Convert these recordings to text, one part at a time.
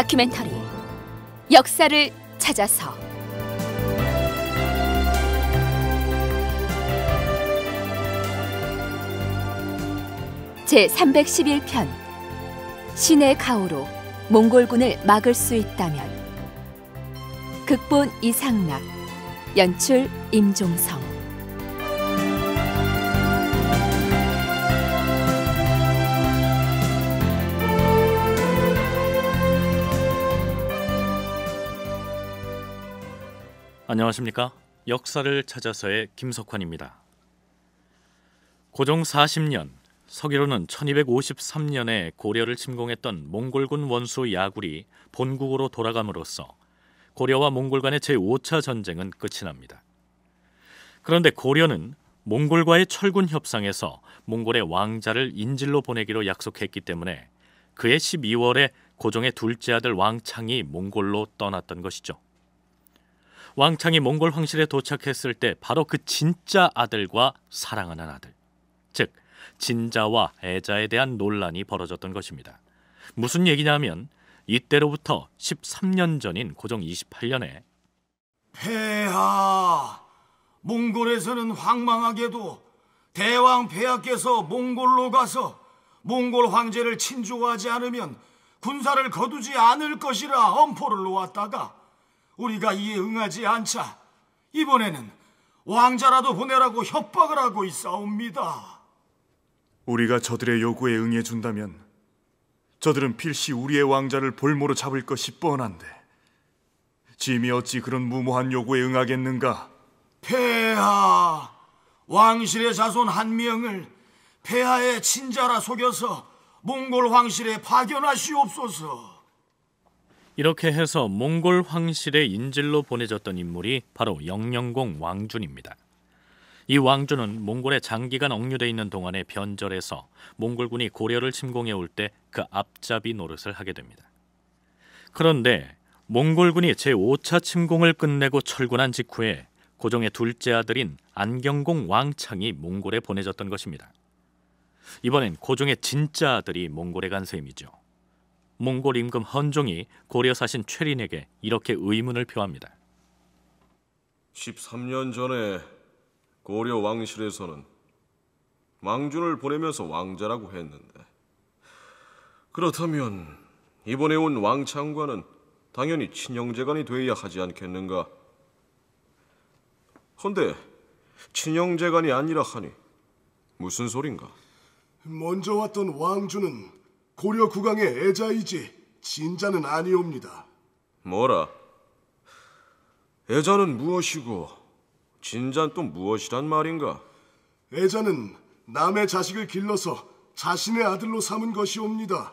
다큐멘터리 역사를 찾아서 제 311편 신의 가오로 몽골군을 막을 수 있다면 극본 이상락 연출 임종성 안녕하십니까? 역사를 찾아서의 김석환입니다. 고종 40년 서기로는 1253년에 고려를 침공했던 몽골군 원수 야굴이 본국으로 돌아감으로써 고려와 몽골 간의 제5차 전쟁은 끝이 납니다. 그런데 고려는 몽골과의 철군 협상에서 몽골의 왕자를 인질로 보내기로 약속했기 때문에 그해 12월에 고종의 둘째 아들 왕창이 몽골로 떠났던 것이죠. 왕창이 몽골 황실에 도착했을 때 바로 그 진짜 아들과 사랑하는 아들, 즉 진자와 애자에 대한 논란이 벌어졌던 것입니다. 무슨 얘기냐면 이때로부터 13년 전인 고종 28년에 폐하 몽골에서는 황망하게도 대왕 폐하께서 몽골로 가서 몽골 황제를 친조하지 않으면 군사를 거두지 않을 것이라 엄포를 놓았다가 우리가 이에 응하지 않자 이번에는 왕자라도 보내라고 협박을 하고 있사옵니다. 우리가 저들의 요구에 응해 준다면 저들은 필시 우리의 왕자를 볼모로 잡을 것이 뻔한데 짐이 어찌 그런 무모한 요구에 응하겠는가? 폐하 왕실의 자손 한 명을 폐하의 친자라 속여서 몽골 황실에 파견하시옵소서. 이렇게 해서 몽골 황실의 인질로 보내졌던 인물이 바로 영령공 왕준입니다. 이 왕준은 몽골에 장기간 억류돼 있는 동안에 변절해서 몽골군이 고려를 침공해 올 때 그 앞잡이 노릇을 하게 됩니다. 그런데 몽골군이 제5차 침공을 끝내고 철군한 직후에 고종의 둘째 아들인 안경공 왕창이 몽골에 보내졌던 것입니다. 이번엔 고종의 진짜 아들이 몽골에 간 셈이죠. 몽골 임금 헌종이 고려 사신 최린에게 이렇게 의문을 표합니다. 13년 전에 고려 왕실에서는 왕준을 보내면서 왕자라고 했는데 그렇다면 이번에 온 왕창관은 당연히 친형제간이 되어야 하지 않겠는가? 헌데 친형제간이 아니라 하니 무슨 소린가? 먼저 왔던 왕주는 고려 국왕의 애자이지 진자는 아니옵니다. 뭐라? 애자는 무엇이고 진자는 또 무엇이란 말인가? 애자는 남의 자식을 길러서 자신의 아들로 삼은 것이옵니다.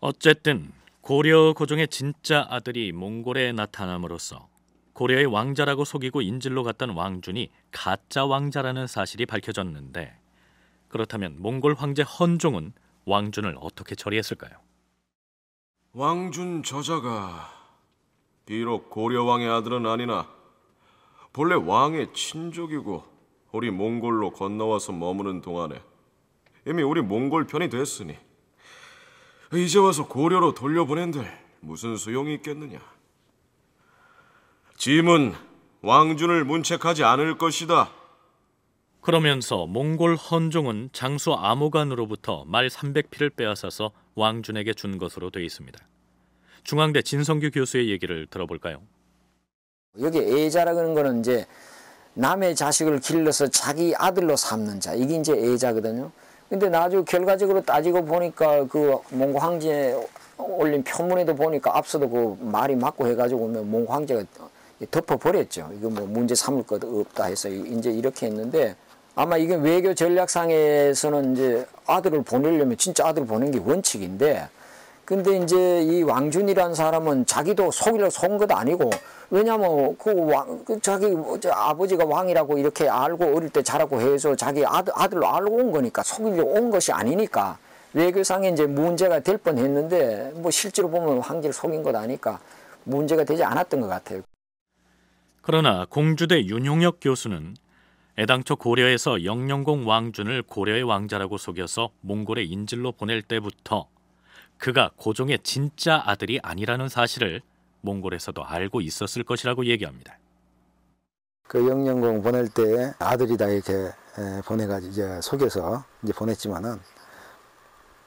어쨌든 고려 고종의 진짜 아들이 몽골에 나타남으로써 고려의 왕자라고 속이고 인질로 갔던 왕준이 가짜 왕자라는 사실이 밝혀졌는데 그렇다면 몽골 황제 헌종은 왕준을 어떻게 처리했을까요? 왕준 저자가 비록 고려왕의 아들은 아니나 본래 왕의 친족이고 우리 몽골로 건너와서 머무는 동안에 이미 우리 몽골 편이 됐으니 이제 와서 고려로 돌려보낸들 무슨 소용이 있겠느냐. 짐은 왕준을 문책하지 않을 것이다. 그러면서 몽골 헌종은 장수 암호관으로부터말 300피를 빼앗아서 왕준에게 준 것으로 되어 있습니다. 중앙대 진성규 교수의 얘기를 들어볼까요? 여기 애자라는 거는 이제 남의 자식을 길러서 자기 아들로 삼는 자 이게 이제 애자거든요. 근데 나중 결과적으로 따지고 보니까 그 몽고 황제 올린 표문에도 보니까 앞서도 그 말이 맞고 해가지고 몽고 황제가 덮어버렸죠. 이거 뭐 문제 삼을 것 없다 해서 이제 이렇게 했는데 아마 이게 외교 전략상에서는 이제 아들을 보내려면 진짜 아들을 보낸 게 원칙인데 근데 이제 이 왕준이라는 사람은 자기도 속이려 속은 것 아니고 왜냐면 그, 왕, 그 자기 뭐 아버지가 왕이라고 이렇게 알고 어릴 때 자라고 해서 자기 아들, 아들로 알고 온 거니까 속이려 온 것이 아니니까 외교상에 이제 문제가 될 뻔했는데 뭐 실제로 보면 황제를 속인 것 아니까 문제가 되지 않았던 것 같아요. 그러나 공주대 윤용혁 교수는 애당초 고려에서 영영공 왕준을 고려의 왕자라고 속여서 몽골의 인질로 보낼 때부터 그가 고종의 진짜 아들이 아니라는 사실을 몽골에서도 알고 있었을 것이라고 얘기합니다. 그 영영공 보낼 때 아들이다 이렇게 보내가지고 이제 속여서 이제 보냈지만은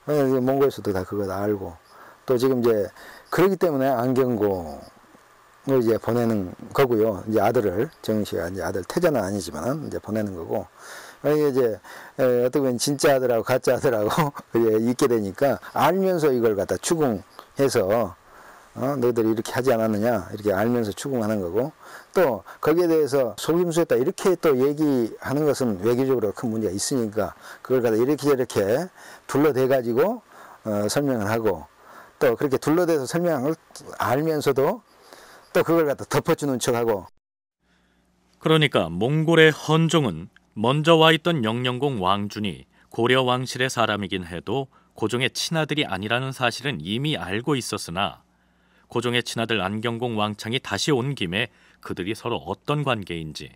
어, 몽골에서도 다 그거 알고 또 지금 이제 그러기 때문에 안경공 이제 보내는 거고요. 이제 아들을 정윤 씨가 이제 아들 태자는 아니지만 이제 보내는 거고. 이게 이제 어떻게 보면 진짜 아들하고 가짜 아들하고 이제 있게 되니까 알면서 이걸 갖다 추궁해서 어, 너희들이 이렇게 하지 않았느냐 이렇게 알면서 추궁하는 거고 또 거기에 대해서 속임수했다 이렇게 또 얘기하는 것은 외교적으로 큰 문제가 있으니까 그걸 갖다 이렇게 저렇게 둘러대 가지고 어, 설명을 하고 또 그렇게 둘러대서 설명을 알면서도 또 그걸 갖다 덮어주는 척하고. 그러니까 몽골의 헌종은 먼저 와 있던 영령공 왕준이 고려 왕실의 사람이긴 해도 고종의 친아들이 아니라는 사실은 이미 알고 있었으나 고종의 친아들 안경공 왕창이 다시 온 김에 그들이 서로 어떤 관계인지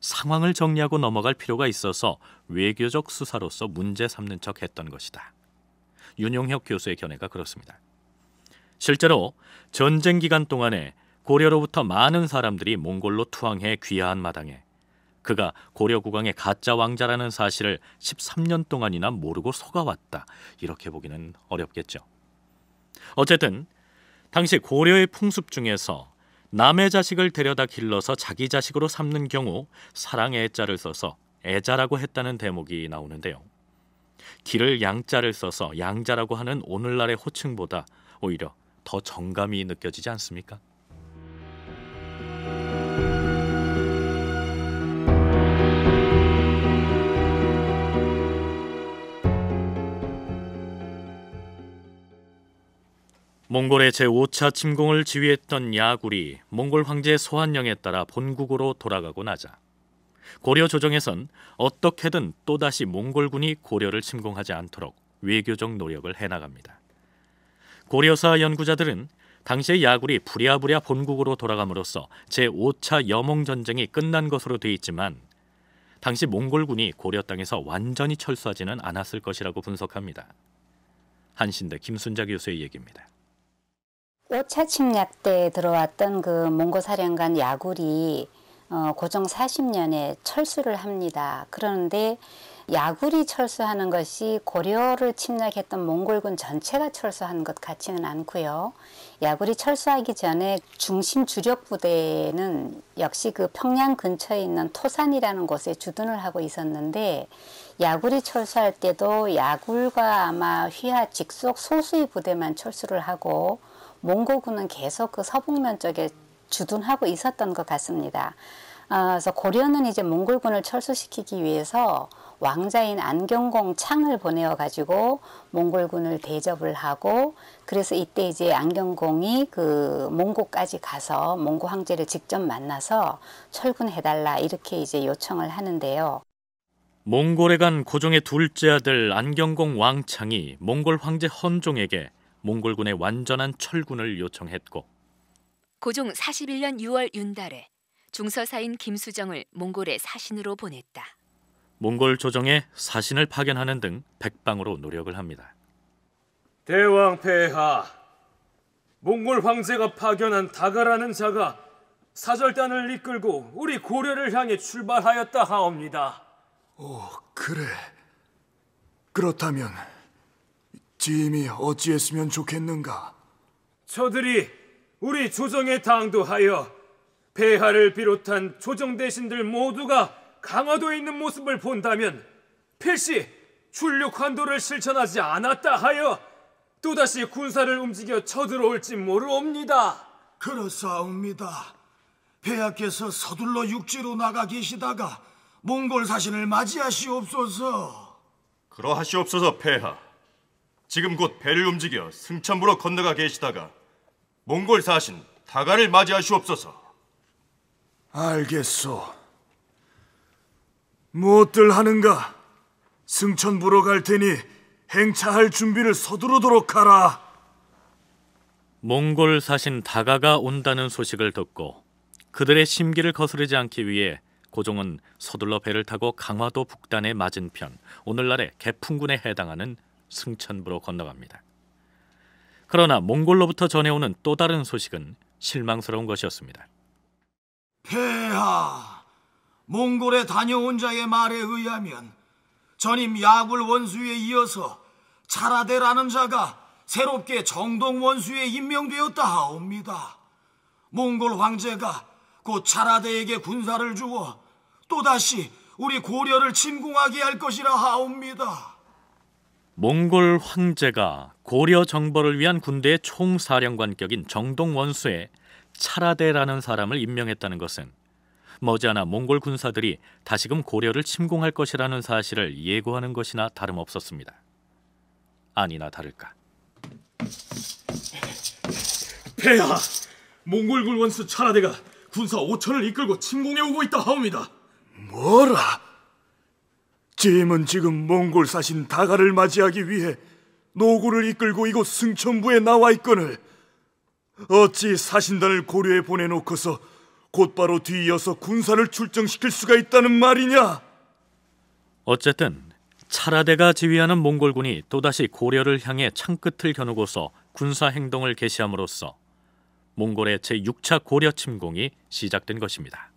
상황을 정리하고 넘어갈 필요가 있어서 외교적 수사로서 문제 삼는 척 했던 것이다. 윤용혁 교수의 견해가 그렇습니다. 실제로 전쟁 기간 동안에 고려로부터 많은 사람들이 몽골로 투항해 귀화한 마당에 그가 고려 국왕의 가짜 왕자라는 사실을 13년 동안이나 모르고 속아왔다. 이렇게 보기는 어렵겠죠. 어쨌든 당시 고려의 풍습 중에서 남의 자식을 데려다 길러서 자기 자식으로 삼는 경우 사랑의 애자를 써서 애자라고 했다는 대목이 나오는데요. 길을 양자를 써서 양자라고 하는 오늘날의 호칭보다 오히려 더 정감이 느껴지지 않습니까? 몽골의 제5차 침공을 지휘했던 야굴이 몽골 황제 소환령에 따라 본국으로 돌아가고 나자 고려 조정에선 어떻게든 또다시 몽골군이 고려를 침공하지 않도록 외교적 노력을 해나갑니다. 고려사 연구자들은 당시의 야굴이 부랴부랴 본국으로 돌아감으로써 제5차 여몽 전쟁이 끝난 것으로 돼 있지만 당시 몽골군이 고려 땅에서 완전히 철수하지는 않았을 것이라고 분석합니다. 한신대 김순자 교수의 얘기입니다. 5차 침략 때 들어왔던 그 몽고 사령관 야굴이 어, 고정 40년에 철수를 합니다. 그런데 야굴이 철수하는 것이 고려를 침략했던 몽골군 전체가 철수한 것 같지는 않고요. 야굴이 철수하기 전에 중심 주력 부대는 역시 그 평양 근처에 있는 토산이라는 곳에 주둔을 하고 있었는데 야굴이 철수할 때도 야굴과 아마 휘하 직속 소수의 부대만 철수를 하고 몽고군은 계속 그 서북면 쪽에 주둔하고 있었던 것 같습니다. 아, 그래서 고려는 이제 몽골군을 철수시키기 위해서 왕자인 안경공 창을 보내어 가지고 몽골군을 대접을 하고 그래서 이때 이제 안경공이 그 몽고까지 가서 몽고 황제를 직접 만나서 철군해 달라 이렇게 이제 요청을 하는데요. 몽골에 간 고종의 둘째 아들 안경공 왕창이 몽골 황제 헌종에게 몽골군의 완전한 철군을 요청했고 고종 41년 6월 윤달에 중서사인 김수정을 몽골의 사신으로 보냈다. 몽골 조정에 사신을 파견하는 등 백방으로 노력을 합니다. 대왕 폐하, 몽골 황제가 파견한 다가라는 자가 사절단을 이끌고 우리 고려를 향해 출발하였다 하옵니다. 오, 그래. 그렇다면 짐이 어찌했으면 좋겠는가? 저들이 우리 조정에 당도하여 폐하를 비롯한 조정 대신들 모두가 강화도에 있는 모습을 본다면 필시 출륙 환도를 실천하지 않았다 하여 또다시 군사를 움직여 쳐들어올지 모르옵니다. 그렇사옵니다. 폐하께서 서둘러 육지로 나가 계시다가 몽골 사신을 맞이하시옵소서. 그러하시옵소서 폐하. 지금 곧 배를 움직여 승천부로 건너가 계시다가 몽골 사신 다가를 맞이하시옵소서. 알겠소. 무엇들 하는가? 승천부로 갈 테니 행차할 준비를 서두르도록 하라. 몽골 사신 다가가 온다는 소식을 듣고 그들의 심기를 거스르지 않기 위해 고종은 서둘러 배를 타고 강화도 북단의 맞은편 오늘날의 개풍군에 해당하는 승천부로 건너갑니다. 그러나 몽골로부터 전해오는 또 다른 소식은 실망스러운 것이었습니다. 폐하, 몽골에 다녀온 자의 말에 의하면 전임 야굴 원수에 이어서 차라데라는 자가 새롭게 정동 원수에 임명되었다 하옵니다. 몽골 황제가 곧 차라데에게 군사를 주어 또다시 우리 고려를 침공하게 할 것이라 하옵니다. 몽골 황제가 고려 정벌을 위한 군대의 총사령관격인 정동 원수에 차라데라는 사람을 임명했다는 것은 머지않아 몽골 군사들이 다시금 고려를 침공할 것이라는 사실을 예고하는 것이나 다름없었습니다. 아니나 다를까. 폐하! 몽골 군 원수 차라데가 군사 5천을 이끌고 침공해 오고 있다 하옵니다. 뭐라? 짐은 지금 몽골 사신 다가를 맞이하기 위해 노구를 이끌고 이곳 승천부에 나와 있거늘 어찌 사신단을 고려에 보내놓고서 곧바로 뒤이어서 군사를 출정시킬 수가 있다는 말이냐? 어쨌든 차라대가 지휘하는 몽골군이 또다시 고려를 향해 창끝을 겨누고서 군사 행동을 개시함으로써 몽골의 제6차 고려 침공이 시작된 것입니다.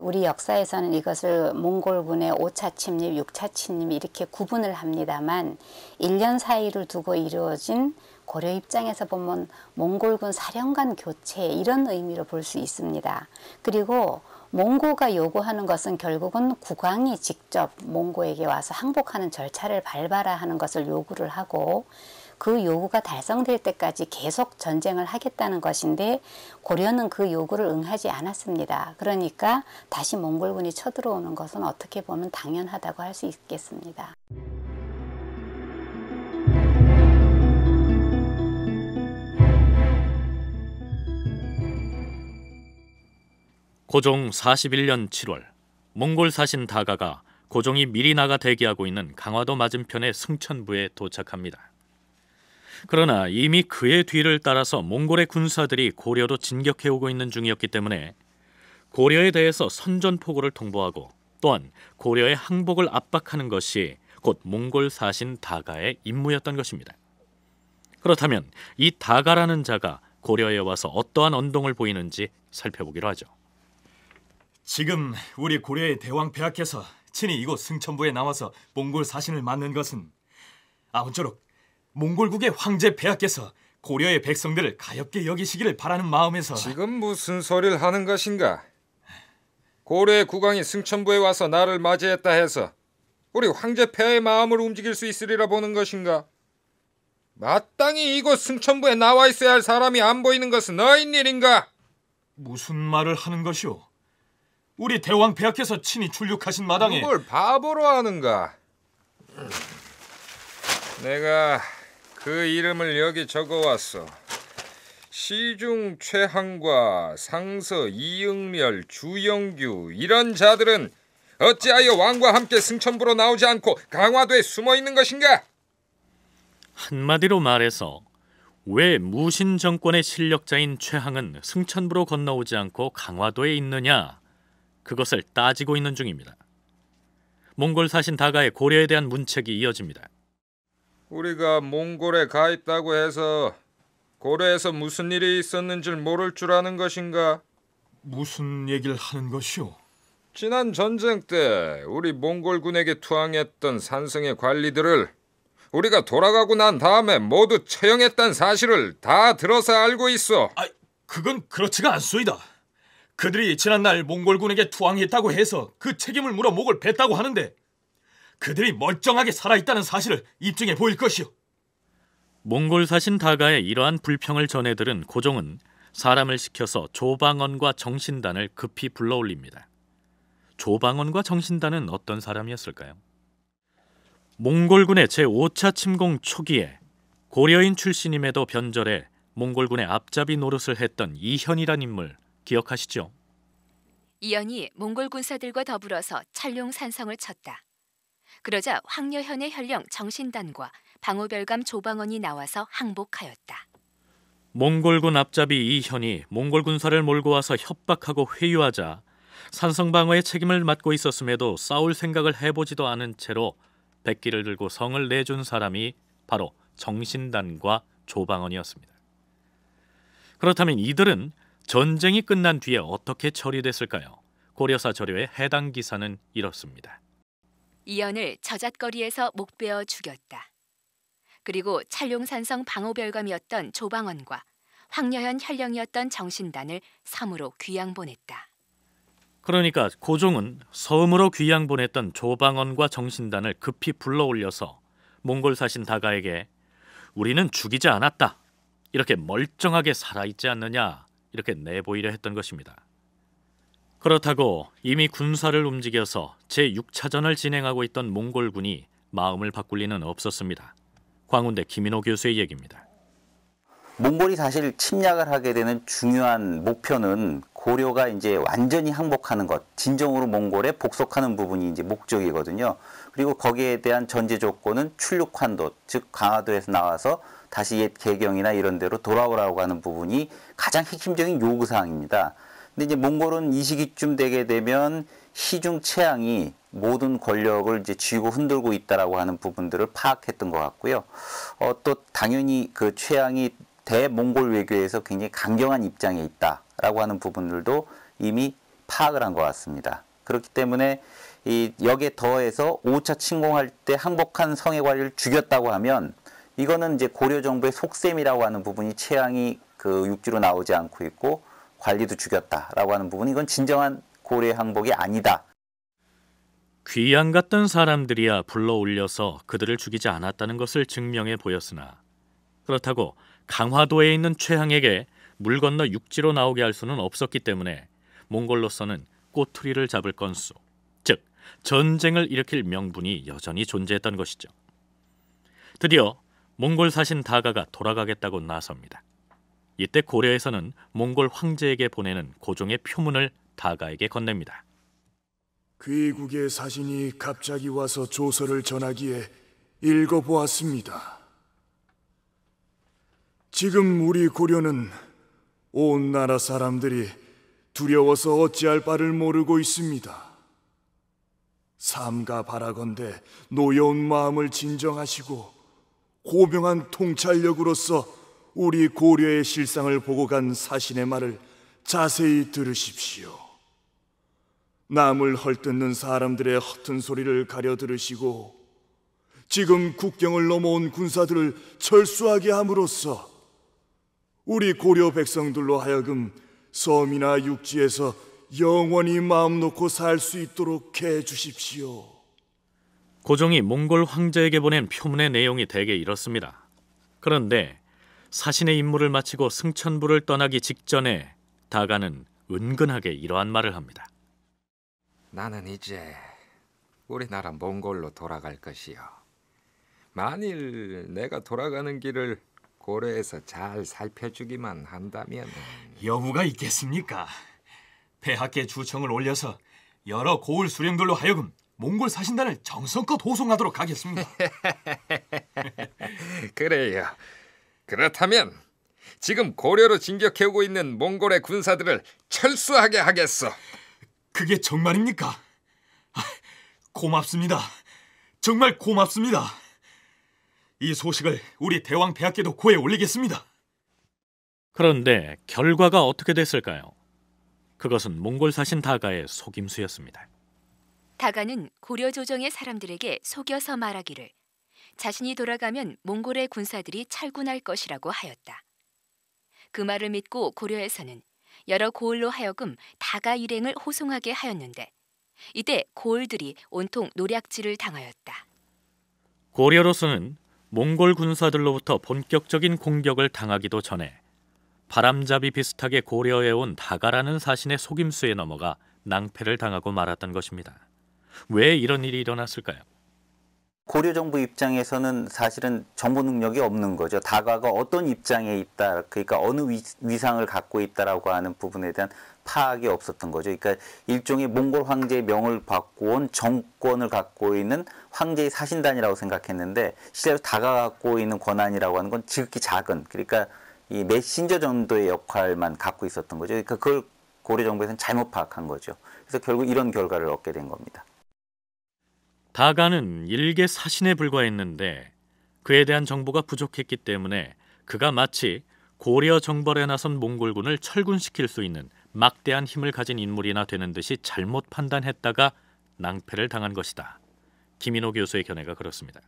우리 역사에서는 이것을 몽골군의 5차 침입, 6차 침입 이렇게 구분을 합니다만 1년 사이를 두고 이루어진 고려 입장에서 보면 몽골군 사령관 교체 이런 의미로 볼 수 있습니다. 그리고 몽고가 요구하는 것은 결국은 국왕이 직접 몽고에게 와서 항복하는 절차를 밟아라 하는 것을 요구를 하고 그 요구가 달성될 때까지 계속 전쟁을 하겠다는 것인데 고려는 그 요구를 응하지 않았습니다. 그러니까 다시 몽골군이 쳐들어오는 것은 어떻게 보면 당연하다고 할 수 있겠습니다. 고종 41년 7월 몽골 사신 다가가 고종이 미리나가 대기하고 있는 강화도 맞은편의 승천부에 도착합니다. 그러나 이미 그의 뒤를 따라서 몽골의 군사들이 고려로 진격해오고 있는 중이었기 때문에 고려에 대해서 선전포고를 통보하고 또한 고려의 항복을 압박하는 것이 곧 몽골 사신 다가의 임무였던 것입니다. 그렇다면 이 다가라는 자가 고려에 와서 어떠한 언동을 보이는지 살펴보기로 하죠. 지금 우리 고려의 대왕 폐하께서 친히 이곳 승천부에 나와서 몽골 사신을 맞는 것은 아무쪼록 몽골국의 황제 폐하께서 고려의 백성들을 가엽게 여기시기를 바라는 마음에서 지금 무슨 소리를 하는 것인가? 고려의 국왕이 승천부에 와서 나를 맞이했다 해서 우리 황제 폐하의 마음을 움직일 수 있으리라 보는 것인가? 마땅히 이곳 승천부에 나와 있어야 할 사람이 안 보이는 것은 너인 일인가? 무슨 말을 하는 것이오? 우리 대왕 폐하께서 친히 출륙하신 마당에 그걸 바보로 하는가? 내가 그 이름을 여기 적어왔어. 시중 최항과 상서 이응렬 주영규 이런 자들은 어찌하여 왕과 함께 승천부로 나오지 않고 강화도에 숨어 있는 것인가? 한마디로 말해서 왜 무신 정권의 실력자인 최항은 승천부로 건너오지 않고 강화도에 있느냐 그것을 따지고 있는 중입니다. 몽골 사신 다가의 고려에 대한 문책이 이어집니다. 우리가 몽골에 가 있다고 해서 고려에서 무슨 일이 있었는지 모를 줄 아는 것인가? 무슨 얘기를 하는 것이오? 지난 전쟁 때 우리 몽골군에게 투항했던 산성의 관리들을 우리가 돌아가고 난 다음에 모두 처형했단 사실을 다 들어서 알고 있어. 아, 그건 그렇지가 않소이다. 그들이 지난날 몽골군에게 투항했다고 해서 그 책임을 물어 목을 뱉다고 하는데 그들이 멀쩡하게 살아있다는 사실을 입증해 보일 것이오. 몽골 사신 다가의 이러한 불평을 전해들은 고종은 사람을 시켜서 조방언과 정신단을 급히 불러올립니다. 조방언과 정신단은 어떤 사람이었을까요? 몽골군의 제5차 침공 초기에 고려인 출신임에도 변절해 몽골군의 앞잡이 노릇을 했던 이현이란 인물 기억하시죠? 이현이 몽골 군사들과 더불어서 찰룡 산성을 쳤다. 그러자 황여현의 현령 정신단과 방호별감 조방원이 나와서 항복하였다. 몽골군 앞잡이 이현이 몽골 군사를 몰고 와서 협박하고 회유하자 산성 방어의 책임을 맡고 있었음에도 싸울 생각을 해보지도 않은 채로 백기를 들고 성을 내준 사람이 바로 정신단과 조방원이었습니다. 그렇다면 이들은 전쟁이 끝난 뒤에 어떻게 처리됐을까요? 고려사 저료의 해당 기사는 이렇습니다. 이연을 저잣거리에서 목베어 죽였다. 그리고 찰룡산성 방호별감이었던 조방언과 황녀현 현령이었던 정신단을 섬으로 귀양 보냈다. 그러니까 고종은 섬으로 귀양 보냈던 조방언과 정신단을 급히 불러올려서 몽골 사신 다가에게 우리는 죽이지 않았다. 이렇게 멀쩡하게 살아있지 않느냐 이렇게 내보이려 했던 것입니다. 그렇다고 이미 군사를 움직여서 제6차전을 진행하고 있던 몽골군이 마음을 바꿀 리는 없었습니다. 광운대 김인호 교수의 얘기입니다. 몽골이 사실 침략을 하게 되는 중요한 목표는 고려가 이제 완전히 항복하는 것, 진정으로 몽골에 복속하는 부분이 이제 목적이거든요. 그리고 거기에 대한 전제 조건은 출륙환도, 즉 강화도에서 나와서 다시 옛 개경이나 이런 데로 돌아오라고 하는 부분이 가장 핵심적인 요구사항입니다. 근데 이제 몽골은 이 시기쯤 되게 되면 시중 체앙이 모든 권력을 이제 쥐고 흔들고 있다라고 하는 부분들을 파악했던 것 같고요. 어, 또 당연히 그최양이 대몽골 외교에서 굉장히 강경한 입장에 있다라고 하는 부분들도 이미 파악을 한 것 같습니다. 그렇기 때문에 이 역에 더해서 5차 침공할 때 항복한 성의 관리를 죽였다고 하면 이거는 이제 고려 정부의 속셈이라고 하는 부분이 체항이 그 육지로 나오지 않고 있고 관리도 죽였다라고 하는 부분 이건 진정한 고래 항복이 아니다. 귀양 같던 사람들이야 불러올려서 그들을 죽이지 않았다는 것을 증명해 보였으나 그렇다고 강화도에 있는 최항에게 물 건너 육지로 나오게 할 수는 없었기 때문에 몽골로서는 꼬투리를 잡을 건수, 즉 전쟁을 일으킬 명분이 여전히 존재했던 것이죠. 드디어 몽골 사신 다가가 돌아가겠다고 나섭니다. 이때 고려에서는 몽골 황제에게 보내는 고종의 표문을 다가에게 건넵니다. 귀국의 사신이 갑자기 와서 조서를 전하기에 읽어보았습니다. 지금 우리 고려는 온 나라 사람들이 두려워서 어찌할 바를 모르고 있습니다. 삼가 바라건대 노여운 마음을 진정하시고 고명한 통찰력으로서 우리 고려의 실상을 보고 간 사신의 말을 자세히 들으십시오. 남을 헐뜯는 사람들의 허튼 소리를 가려 들으시고 지금 국경을 넘어온 군사들을 철수하게 함으로써 우리 고려 백성들로 하여금 섬이나 육지에서 영원히 마음 놓고 살 수 있도록 해 주십시오. 고종이 몽골 황제에게 보낸 표문의 내용이 대개 이렇습니다. 그런데 사신의 임무를 마치고 승천부를 떠나기 직전에 다가는 은근하게 이러한 말을 합니다. 나는 이제 우리나라 몽골로 돌아갈 것이요. 만일 내가 돌아가는 길을 고려해서 잘 살펴주기만 한다면 여부가 있겠습니까? 폐하께 주청을 올려서 여러 고을 수령들로 하여금 몽골 사신단을 정성껏 호송하도록 하겠습니다. 그래요. 그렇다면 지금 고려로 진격해오고 있는 몽골의 군사들을 철수하게 하겠어. 그게 정말입니까? 아, 고맙습니다. 정말 고맙습니다. 이 소식을 우리 대왕 폐하께도 고에 올리겠습니다. 그런데 결과가 어떻게 됐을까요? 그것은 몽골 사신 다가의 속임수였습니다. 다가는 고려 조정의 사람들에게 속여서 말하기를 자신이 돌아가면 몽골의 군사들이 철군할 것이라고 하였다. 그 말을 믿고 고려에서는 여러 고을로 하여금 다가 일행을 호송하게 하였는데 이때 고을들이 온통 노략질을 당하였다. 고려로서는 몽골 군사들로부터 본격적인 공격을 당하기도 전에 바람잡이 비슷하게 고려해 온 다가라는 사신의 속임수에 넘어가 낭패를 당하고 말았던 것입니다. 왜 이런 일이 일어났을까요? 고려 정부 입장에서는 사실은 정보 능력이 없는 거죠. 다가가 어떤 입장에 있다, 그러니까 어느 위, 상을 갖고 있다라고 하는 부분에 대한 파악이 없었던 거죠. 그러니까 일종의 몽골 황제의 명을 받고 온 정권을 갖고 있는 황제의 사신단이라고 생각했는데 실제로 다가 갖고 있는 권한이라고 하는 건 지극히 작은, 그러니까 이 메신저 정도의 역할만 갖고 있었던 거죠. 그러니까 그걸 고려 정부에서는 잘못 파악한 거죠. 그래서 결국 이런 결과를 얻게 된 겁니다. 다가는 일개 사신에 불과했는데 그에 대한 정보가 부족했기 때문에 그가 마치 고려 정벌에 나선 몽골군을 철군시킬 수 있는 막대한 힘을 가진 인물이나 되는 듯이 잘못 판단했다가 낭패를 당한 것이다. 김인호 교수의 견해가 그렇습니다.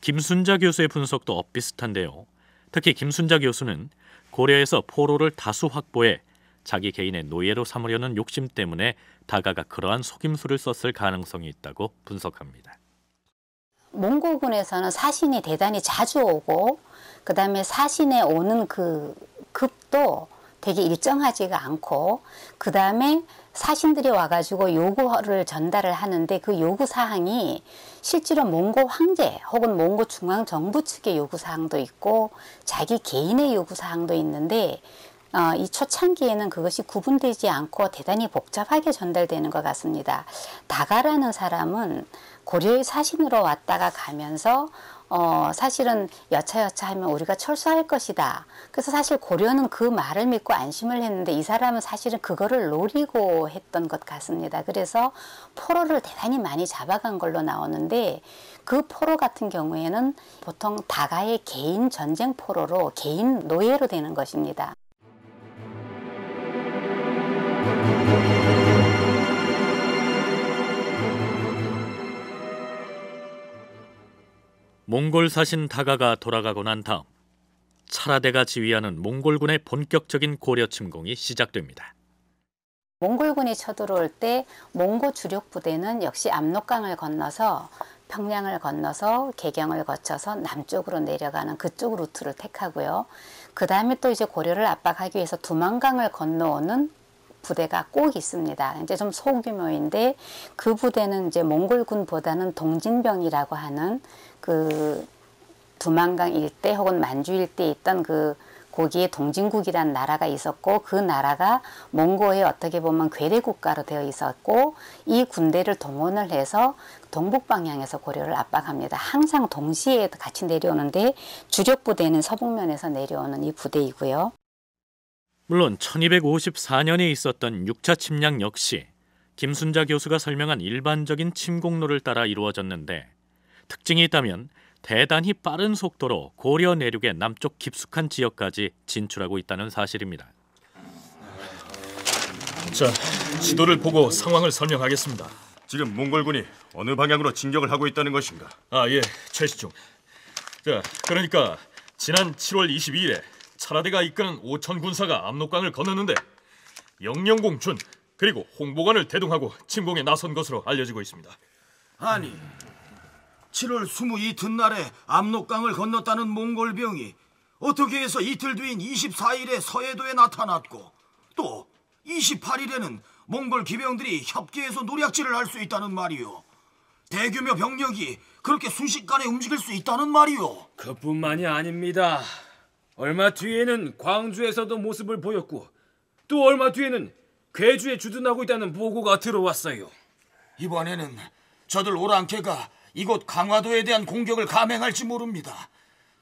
김순자 교수의 분석도 엇비슷한데요. 특히 김순자 교수는 고려에서 포로를 다수 확보해 자기 개인의 노예로 삼으려는 욕심 때문에 다가가 그러한 속임수를 썼을 가능성이 있다고 분석합니다. 몽고군에서는 사신이 대단히 자주 오고 그다음에 사신에 오는 그 급도 되게 일정하지가 않고 그다음에 사신들이 와가지고 요구를 전달을 하는데 그 요구 사항이 실제로 몽고 황제 혹은 몽고 중앙 정부 측의 요구 사항도 있고 자기 개인의 요구 사항도 있는데 어, 이 초창기에는 그것이 구분되지 않고 대단히 복잡하게 전달되는 것 같습니다. 다가라는 사람은 고려의 사신으로 왔다가 가면서 어, 사실은 여차여차 하면 우리가 철수할 것이다. 그래서 사실 고려는 그 말을 믿고 안심을 했는데 이 사람은 사실은 그거를 노리고 했던 것 같습니다. 그래서 포로를 대단히 많이 잡아간 걸로 나오는데 그 포로 같은 경우에는 보통 다가의 개인 전쟁 포로로 개인 노예로 되는 것입니다. 몽골 사신 다가가 돌아가고 난 다음 차라대가 지휘하는 몽골군의 본격적인 고려 침공이 시작됩니다. 몽골군이 쳐들어올 때 몽고 주력 부대는 역시 압록강을 건너서 평양을 건너서 개경을 거쳐서 남쪽으로 내려가는 그쪽 루트를 택하고요. 그 다음에 또 이제 고려를 압박하기 위해서 두만강을 건너오는 부대가 꼭 있습니다. 이제 좀 소규모인데 그 부대는 이제 몽골군보다는 동진병이라고 하는 그 두만강 일대 혹은 만주 일대에 있던 그 고기에 동진국이란 나라가 있었고 그 나라가 몽고에 어떻게 보면 괴뢰 국가로 되어 있었고 이 군대를 동원을 해서 동북 방향에서 고려를 압박합니다. 항상 동시에 같이 내려오는데 주력 부대는 서북면에서 내려오는 이 부대이고요. 물론 1254년에 있었던 6차 침략 역시 김순자 교수가 설명한 일반적인 침공로를 따라 이루어졌는데 특징이 있다면 대단히 빠른 속도로 고려 내륙의 남쪽 깊숙한 지역까지 진출하고 있다는 사실입니다. 자, 지도를 보고 상황을 설명하겠습니다. 지금 몽골군이 어느 방향으로 진격을 하고 있다는 것인가? 아, 예, 최시중. 자, 그러니까 지난 7월 22일에 차라대가 이끄는 5천 군사가 압록강을 건넜는데 영령공 춘 그리고 홍보관을 대동하고 침공에 나선 것으로 알려지고 있습니다. 아니, 7월 22튿날에 압록강을 건넜다는 몽골병이 어떻게 해서 이틀 뒤인 24일에 서해도에 나타났고 또 28일에는 몽골 기병들이 협계해서 노략질을 할 수 있다는 말이오 대규모 병력이 그렇게 순식간에 움직일 수 있다는 말이오 그뿐만이 아닙니다. 얼마 뒤에는 광주에서도 모습을 보였고 또 얼마 뒤에는 괴주에 주둔하고 있다는 보고가 들어왔어요. 이번에는 저들 오랑캐가 이곳 강화도에 대한 공격을 감행할지 모릅니다.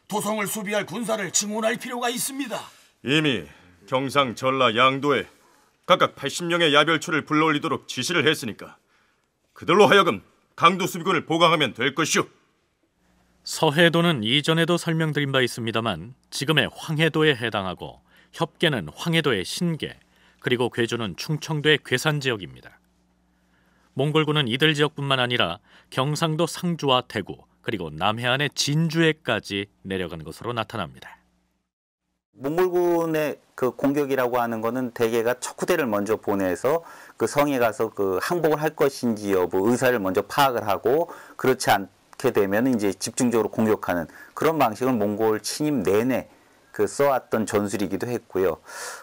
도성을 수비할 군사를 증원할 필요가 있습니다. 이미 경상, 전라, 양도에 각각 80명의 야별초를 불러올리도록 지시를 했으니까 그들로 하여금 강도 수비군을 보강하면 될 것이오. 서해도는 이전에도 설명드린 바 있습니다만 지금의 황해도에 해당하고 협계는 황해도의 신계 그리고 괴조는 충청도의 괴산 지역입니다. 몽골군은 이들 지역뿐만 아니라 경상도 상주와 대구 그리고 남해안의 진주에까지 내려간 것으로 나타납니다. 몽골군의 그 공격이라고 하는 것은 대개가 척후대를 먼저 보내서 그 성에 가서 그 항복을 할 것인지 여부 의사를 먼저 파악을 하고 그렇지 않게 되면 이제 집중적으로 공격하는 그런 방식을 몽골 침입 내내 그 써왔던 전술이기도 했고요.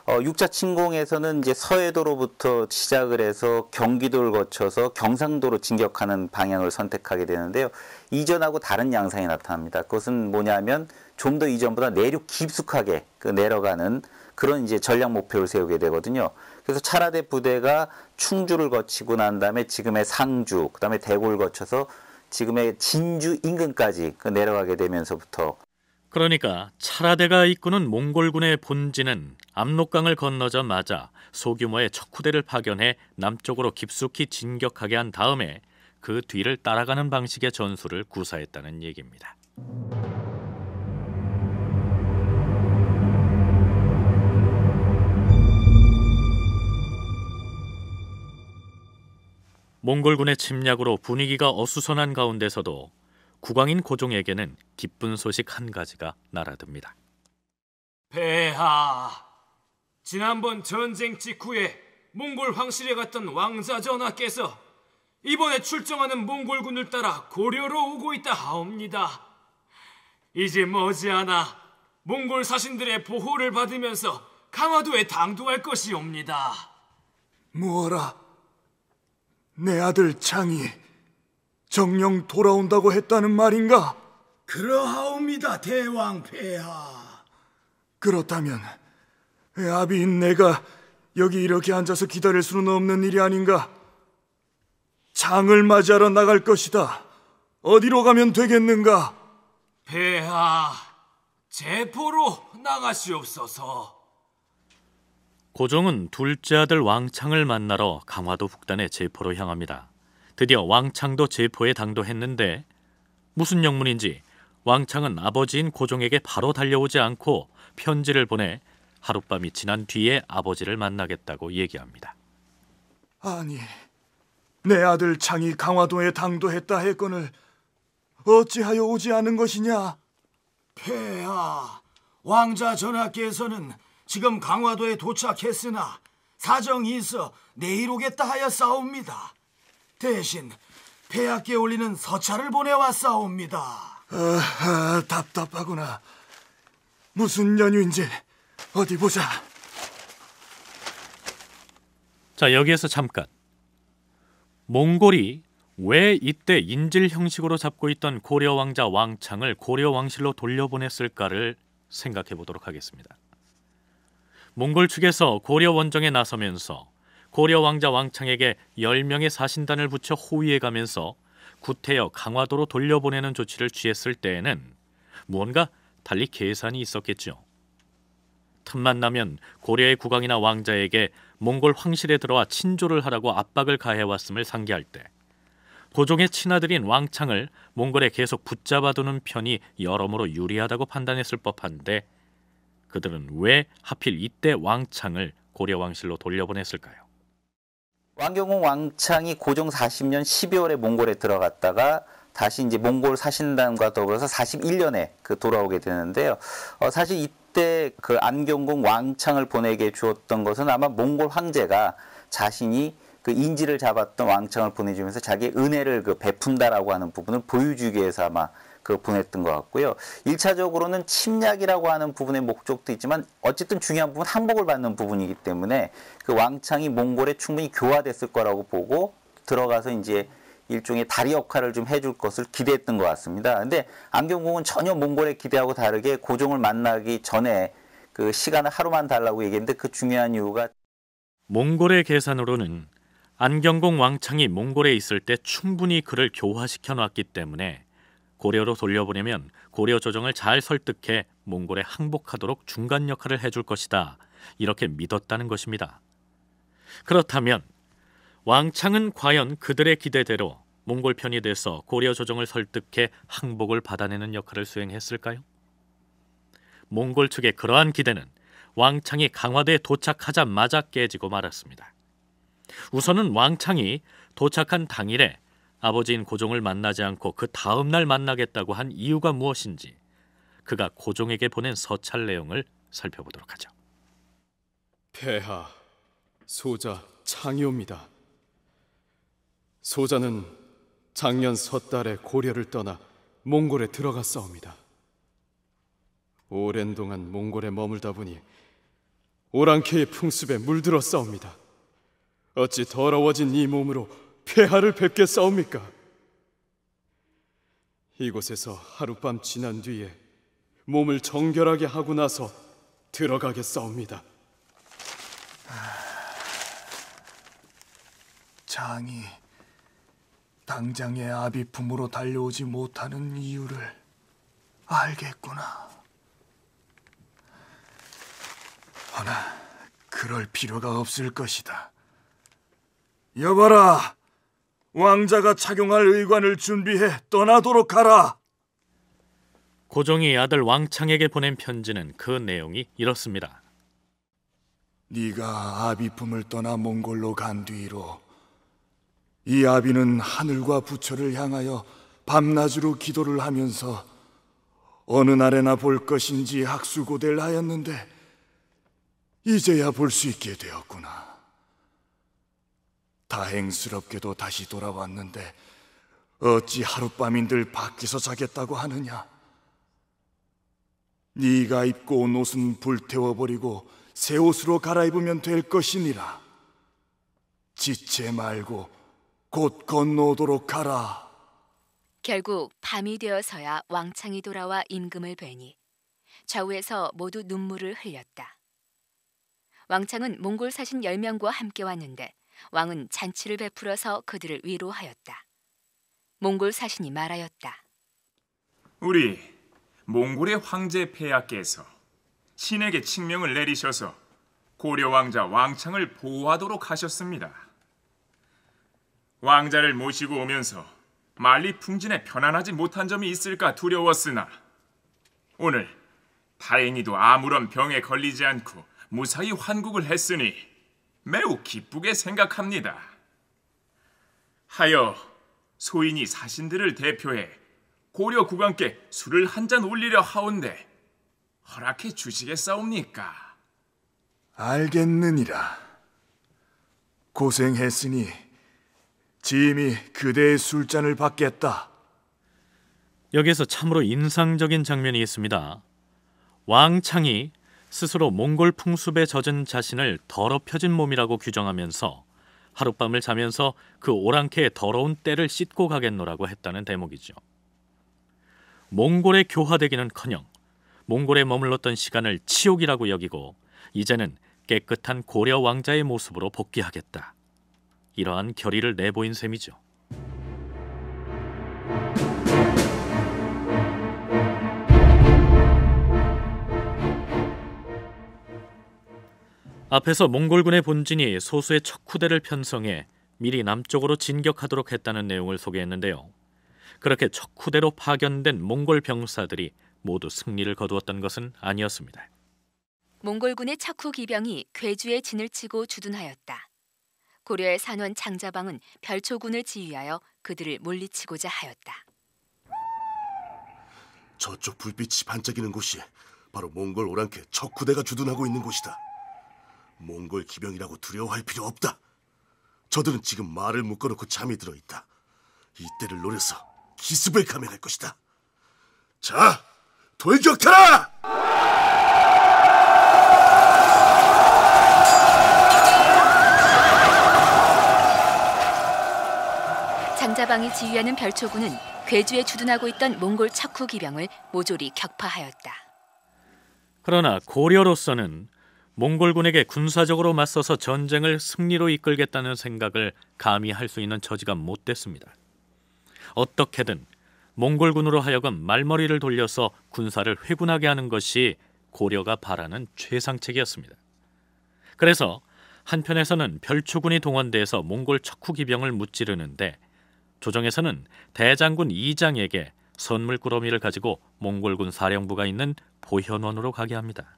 어, 6차 침공에서는 이제 서해도로부터 시작을 해서 경기도를 거쳐서 경상도로 진격하는 방향을 선택하게 되는데요. 이전하고 다른 양상이 나타납니다. 그것은 뭐냐면 좀 더 이전보다 내륙 깊숙하게 그 내려가는 그런 이제 전략 목표를 세우게 되거든요. 그래서 차라대 부대가 충주를 거치고 난 다음에 지금의 상주, 그 다음에 대구를 거쳐서 지금의 진주 인근까지 그 내려가게 되면서부터 그러니까 차라대가 이끄는 몽골군의 본진은 압록강을 건너자마자 소규모의 척후대를 파견해 남쪽으로 깊숙이 진격하게 한 다음에 그 뒤를 따라가는 방식의 전술을 구사했다는 얘기입니다. 몽골군의 침략으로 분위기가 어수선한 가운데서도 국왕인 고종에게는 기쁜 소식 한 가지가 날아듭니다. 배하, 지난번 전쟁 직후에 몽골 황실에 갔던 왕자 전하께서 이번에 출정하는 몽골군을 따라 고려로 오고 있다 하옵니다. 이제 머지않아 몽골 사신들의 보호를 받으면서 강화도에 당도할 것이옵니다. 무어라, 내 아들 장이 정령 돌아온다고 했다는 말인가? 그러하옵니다, 대왕 폐하. 그렇다면 아비인 내가 여기 이렇게 앉아서 기다릴 수는 없는 일이 아닌가? 장을 맞이하러 나갈 것이다. 어디로 가면 되겠는가? 폐하, 제포로 나가시옵소서. 고종은 둘째 아들 왕창을 만나러 강화도 북단의 제포로 향합니다. 드디어 왕창도 제포에 당도했는데 무슨 영문인지 왕창은 아버지인 고종에게 바로 달려오지 않고 편지를 보내 하룻밤이 지난 뒤에 아버지를 만나겠다고 얘기합니다. 아니, 내 아들 창이 강화도에 당도했다 했거을 어찌하여 오지 않은 것이냐? 폐하, 왕자 전하께서는 지금 강화도에 도착했으나 사정이 있어 내일 오겠다 하여 싸웁니다. 대신 폐하께 올리는 서찰을 보내왔사옵니다. 아하, 답답하구나. 무슨 연유인지 어디 보자. 자, 여기에서 잠깐. 몽골이 왜 이때 인질 형식으로 잡고 있던 고려 왕자 왕창을 고려 왕실로 돌려보냈을까를 생각해 보도록 하겠습니다. 몽골 측에서 고려 원정에 나서면서 고려 왕자 왕창에게 10명의 사신단을 붙여 호위해 가면서 구태여 강화도로 돌려보내는 조치를 취했을 때에는 무언가 달리 계산이 있었겠죠. 틈만 나면 고려의 국왕이나 왕자에게 몽골 황실에 들어와 친조를 하라고 압박을 가해왔음을 상기할 때 고종의 친아들인 왕창을 몽골에 계속 붙잡아두는 편이 여러모로 유리하다고 판단했을 법한데 그들은 왜 하필 이때 왕창을 고려 왕실로 돌려보냈을까요? 왕경홍 왕창이 고종 40년 12월에 몽골에 들어갔다가 다시 이제 몽골 사신단과 더불어서 41년에 그 돌아오게 되는데요. 어, 사실 이때 그 안경궁 왕창을 보내게 주었던 것은 아마 몽골 황제가 자신이 그 인지를 잡았던 왕창을 보내주면서 자기의 은혜를 그 베푼다라고 하는 부분을 보여주기 위해서 아마 그 보냈던 것 같고요. 1차적으로는 침략이라고 하는 부분의 목적도 있지만 어쨌든 중요한 부분 항복을 받는 부분이기 때문에 그 왕창이 몽골에 충분히 교화됐을 거라고 보고 들어가서 이제 일종의 다리 역할을 좀 해줄 것을 기대했던 것 같습니다. 근데 안경공은 전혀 몽골에 기대하고 다르게 고종을 만나기 전에 그 시간을 하루만 달라고 얘기했는데 그 중요한 이유가 몽골의 계산으로는 안경공 왕창이 몽골에 있을 때 충분히 그를 교화시켜 놨기 때문에 고려로 돌려보내면 고려 조정을 잘 설득해 몽골에 항복하도록 중간 역할을 해줄 것이다. 이렇게 믿었다는 것입니다. 그렇다면 왕창은 과연 그들의 기대대로 몽골 편이 돼서 고려 조정을 설득해 항복을 받아내는 역할을 수행했을까요? 몽골 측의 그러한 기대는 왕창이 강화대에 도착하자마자 깨지고 말았습니다. 우선은 왕창이 도착한 당일에 아버지인 고종을 만나지 않고 그 다음 날 만나겠다고 한 이유가 무엇인지 그가 고종에게 보낸 서찰 내용을 살펴보도록 하죠. 폐하 소자 창이옵니다. 소자는 작년 섣달에 고려를 떠나 몽골에 들어갔사옵니다. 오랜 동안 몽골에 머물다 보니 오랑캐의 풍습에 물들었사옵니다. 어찌 더러워진 이 몸으로 폐하를 뵙게 싸웁니까? 이곳에서 하룻밤 지난 뒤에 몸을 정결하게 하고 나서 들어가게 싸웁니다. 아, 장이 당장의 아비품으로 달려오지 못하는 이유를 알겠구나. 허나 그럴 필요가 없을 것이다. 여봐라, 왕자가 착용할 의관을 준비해 떠나도록 하라. 고종이 아들 왕창에게 보낸 편지는 그 내용이 이렇습니다. 네가 아비품을 떠나 몽골로 간 뒤로 이 아비는 하늘과 부처를 향하여 밤낮으로 기도를 하면서 어느 날에나 볼 것인지 학수고대를 하였는데 이제야 볼 수 있게 되었구나. 다행스럽게도 다시 돌아왔는데 어찌 하룻밤인들 밖에서 자겠다고 하느냐? 네가 입고 온 옷은 불태워 버리고 새 옷으로 갈아입으면 될 것이니라. 지체 말고 곧건너도록 하라. 결국 밤이 되어서야 왕창이 돌아와 임금을 뵈니 좌우에서 모두 눈물을 흘렸다. 왕창은 몽골 사신 열명과 함께 왔는데 왕은 잔치를 베풀어서 그들을 위로하였다. 몽골 사신이 말하였다. 우리 몽골의 황제 폐하께서 신에게 칙명을 내리셔서 고려 왕자 왕창을 보호하도록 하셨습니다. 왕자를 모시고 오면서 말리 풍진에 편안하지 못한 점이 있을까 두려웠으나 오늘 다행히도 아무런 병에 걸리지 않고 무사히 환국을 했으니 매우 기쁘게 생각합니다. 하여 소인이 사신들을 대표해 고려 국왕께 술을 한 잔 올리려 하온데 허락해 주시겠사옵니까? 알겠느니라. 고생했으니 지임이 그대의 술잔을 받겠다. 여기서 참으로 인상적인 장면이 있습니다. 왕창이 스스로 몽골 풍습에 젖은 자신을 더럽혀진 몸이라고 규정하면서 하룻밤을 자면서 그 오랑캐의 더러운 때를 씻고 가겠노라고 했다는 대목이죠. 몽골의 교화되기는커녕 몽골에 머물렀던 시간을 치욕이라고 여기고 이제는 깨끗한 고려 왕자의 모습으로 복귀하겠다. 이러한 결의를 내보인 셈이죠. 앞에서 몽골군의 본진이 소수의 척후대를 편성해 미리 남쪽으로 진격하도록 했다는 내용을 소개했는데요. 그렇게 척후대로 파견된 몽골 병사들이 모두 승리를 거두었던 것은 아니었습니다. 몽골군의 척후 기병이 괴주에 진을 치고 주둔하였다. 고려의 산원 장자방은 별초군을 지휘하여 그들을 몰리치고자 하였다. 저쪽 불빛이 반짝이는 곳이 바로 몽골 오랑캐 척후대가 주둔하고 있는 곳이다. 몽골 기병이라고 두려워할 필요 없다. 저들은 지금 말을 묶어놓고 잠이 들어있다. 이때를 노려서 기습을 감행할 것이다. 자, 돌격하라! 장자방이 지휘하는 별초군은 괴주에 주둔하고 있던 몽골 척후 기병을 모조리 격파하였다. 그러나 고려로서는 몽골군에게 군사적으로 맞서서 전쟁을 승리로 이끌겠다는 생각을 감히 할 수 있는 처지가못 됐습니다. 어떻게든 몽골군으로 하여금 말머리를 돌려서 군사를 회군하게 하는 것이 고려가 바라는 최상책이었습니다. 그래서 한편에서는 별초군이 동원돼서 몽골 척후 기병을 무찌르는데 조정에서는 대장군 이장에게 선물꾸러미를 가지고 몽골군 사령부가 있는 보현원으로 가게 합니다.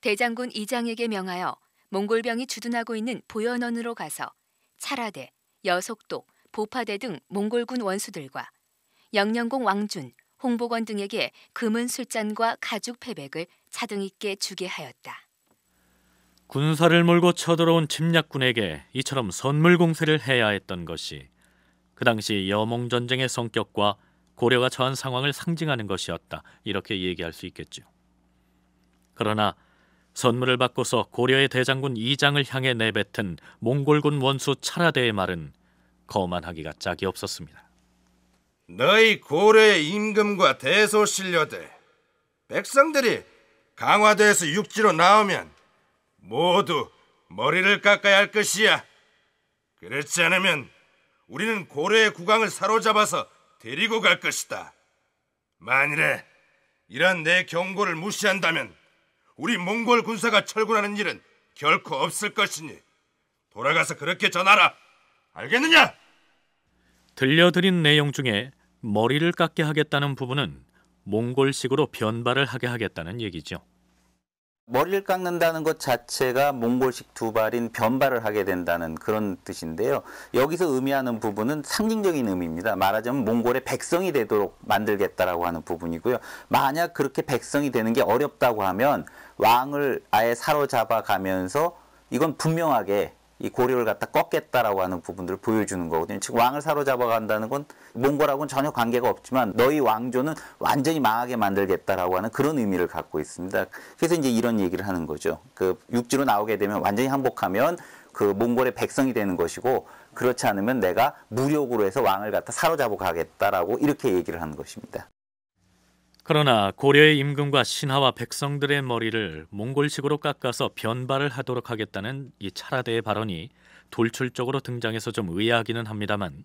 대장군 이장에게 명하여 몽골병이 주둔하고 있는 보현원으로 가서 차라대, 여속도, 보파대 등 몽골군 원수들과 영령공 왕준, 홍보건 등에게 금은 술잔과 가죽 패백을 차등 있게 주게 하였다. 군사를 몰고 쳐들어온 침략군에게 이처럼 선물 공세를 해야 했던 것이 그 당시 여몽 전쟁의 성격과 고려가 처한 상황을 상징하는 것이었다. 이렇게 얘기할 수 있겠죠. 그러나 선물을 받고서 고려의 대장군 이장을 향해 내뱉은 몽골군 원수 차라대의 말은 거만하기가 짝이 없었습니다. 너희 고려의 임금과 대소신료들, 백성들이 강화도에서 육지로 나오면 모두 머리를 깎아야 할 것이야. 그렇지 않으면 우리는 고려의 국왕을 사로잡아서 데리고 갈 것이다. 만일에 이런 내 경고를 무시한다면 우리 몽골 군사가 철군하는 일은 결코 없을 것이니 돌아가서 그렇게 전하라. 알겠느냐? 들려드린 내용 중에 머리를 깎게 하겠다는 부분은 몽골식으로 변발을 하게 하겠다는 얘기죠. 머리를 깎는다는 것 자체가 몽골식 두발인 변발을 하게 된다는 그런 뜻인데요. 여기서 의미하는 부분은 상징적인 의미입니다. 말하자면 몽골의 백성이 되도록 만들겠다라고 하는 부분이고요. 만약 그렇게 백성이 되는 게 어렵다고 하면 왕을 아예 사로잡아 가면서 이건 분명하게 이 고려를 갖다 꺾겠다라고 하는 부분들을 보여주는 거거든요. 즉 왕을 사로잡아 간다는 건 몽골하고는 전혀 관계가 없지만 너희 왕조는 완전히 망하게 만들겠다라고 하는 그런 의미를 갖고 있습니다. 그래서 이제 이런 얘기를 하는 거죠. 그 육지로 나오게 되면 완전히 항복하면 그 몽골의 백성이 되는 것이고 그렇지 않으면 내가 무력으로 해서 왕을 갖다 사로잡아 가겠다라고 이렇게 얘기를 하는 것입니다. 그러나 고려의 임금과 신하와 백성들의 머리를 몽골식으로 깎아서 변발을 하도록 하겠다는 이 차라대의 발언이 돌출적으로 등장해서 좀 의아하기는 합니다만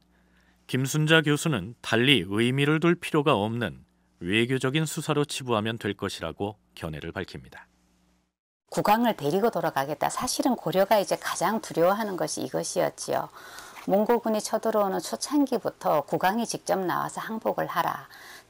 김순자 교수는 달리 의미를 둘 필요가 없는 외교적인 수사로 치부하면 될 것이라고 견해를 밝힙니다. 국왕을 데리고 돌아가겠다. 사실은 고려가 이제 가장 두려워하는 것이 이것이었지요. 몽고군이 쳐들어오는 초창기부터 국왕이 직접 나와서 항복을 하라.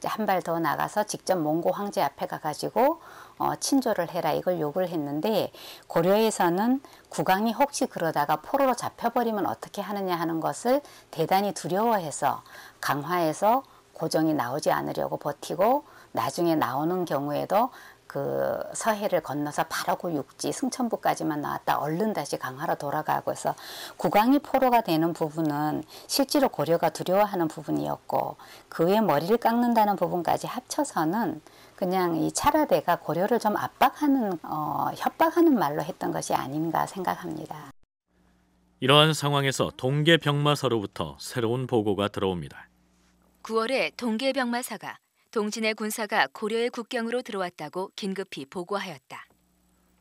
한발더 나가서 직접 몽고 황제 앞에 가가지고 어, 친조를 해라 이걸 요구를 했는데 고려에서는 국왕이 혹시 그러다가 포로로 잡혀버리면 어떻게 하느냐 하는 것을 대단히 두려워해서 강화해서 고정이 나오지 않으려고 버티고 나중에 나오는 경우에도 그 서해를 건너서 바로 그 육지 승천부까지만 나왔다 얼른 다시 강화로 돌아가고서 국왕이 포로가 되는 부분은 실제로 고려가 두려워하는 부분이었고 그외 머리를 깎는다는 부분까지 합쳐서는 그냥 이 차라대가 고려를 좀 압박하는 어, 협박하는 말로 했던 것이 아닌가 생각합니다. 이러한 상황에서 동계병마사로부터 새로운 보고가 들어옵니다. 9월에 동계병마사가 동진의 군사가 고려의 국경으로 들어왔다고 긴급히 보고하였다.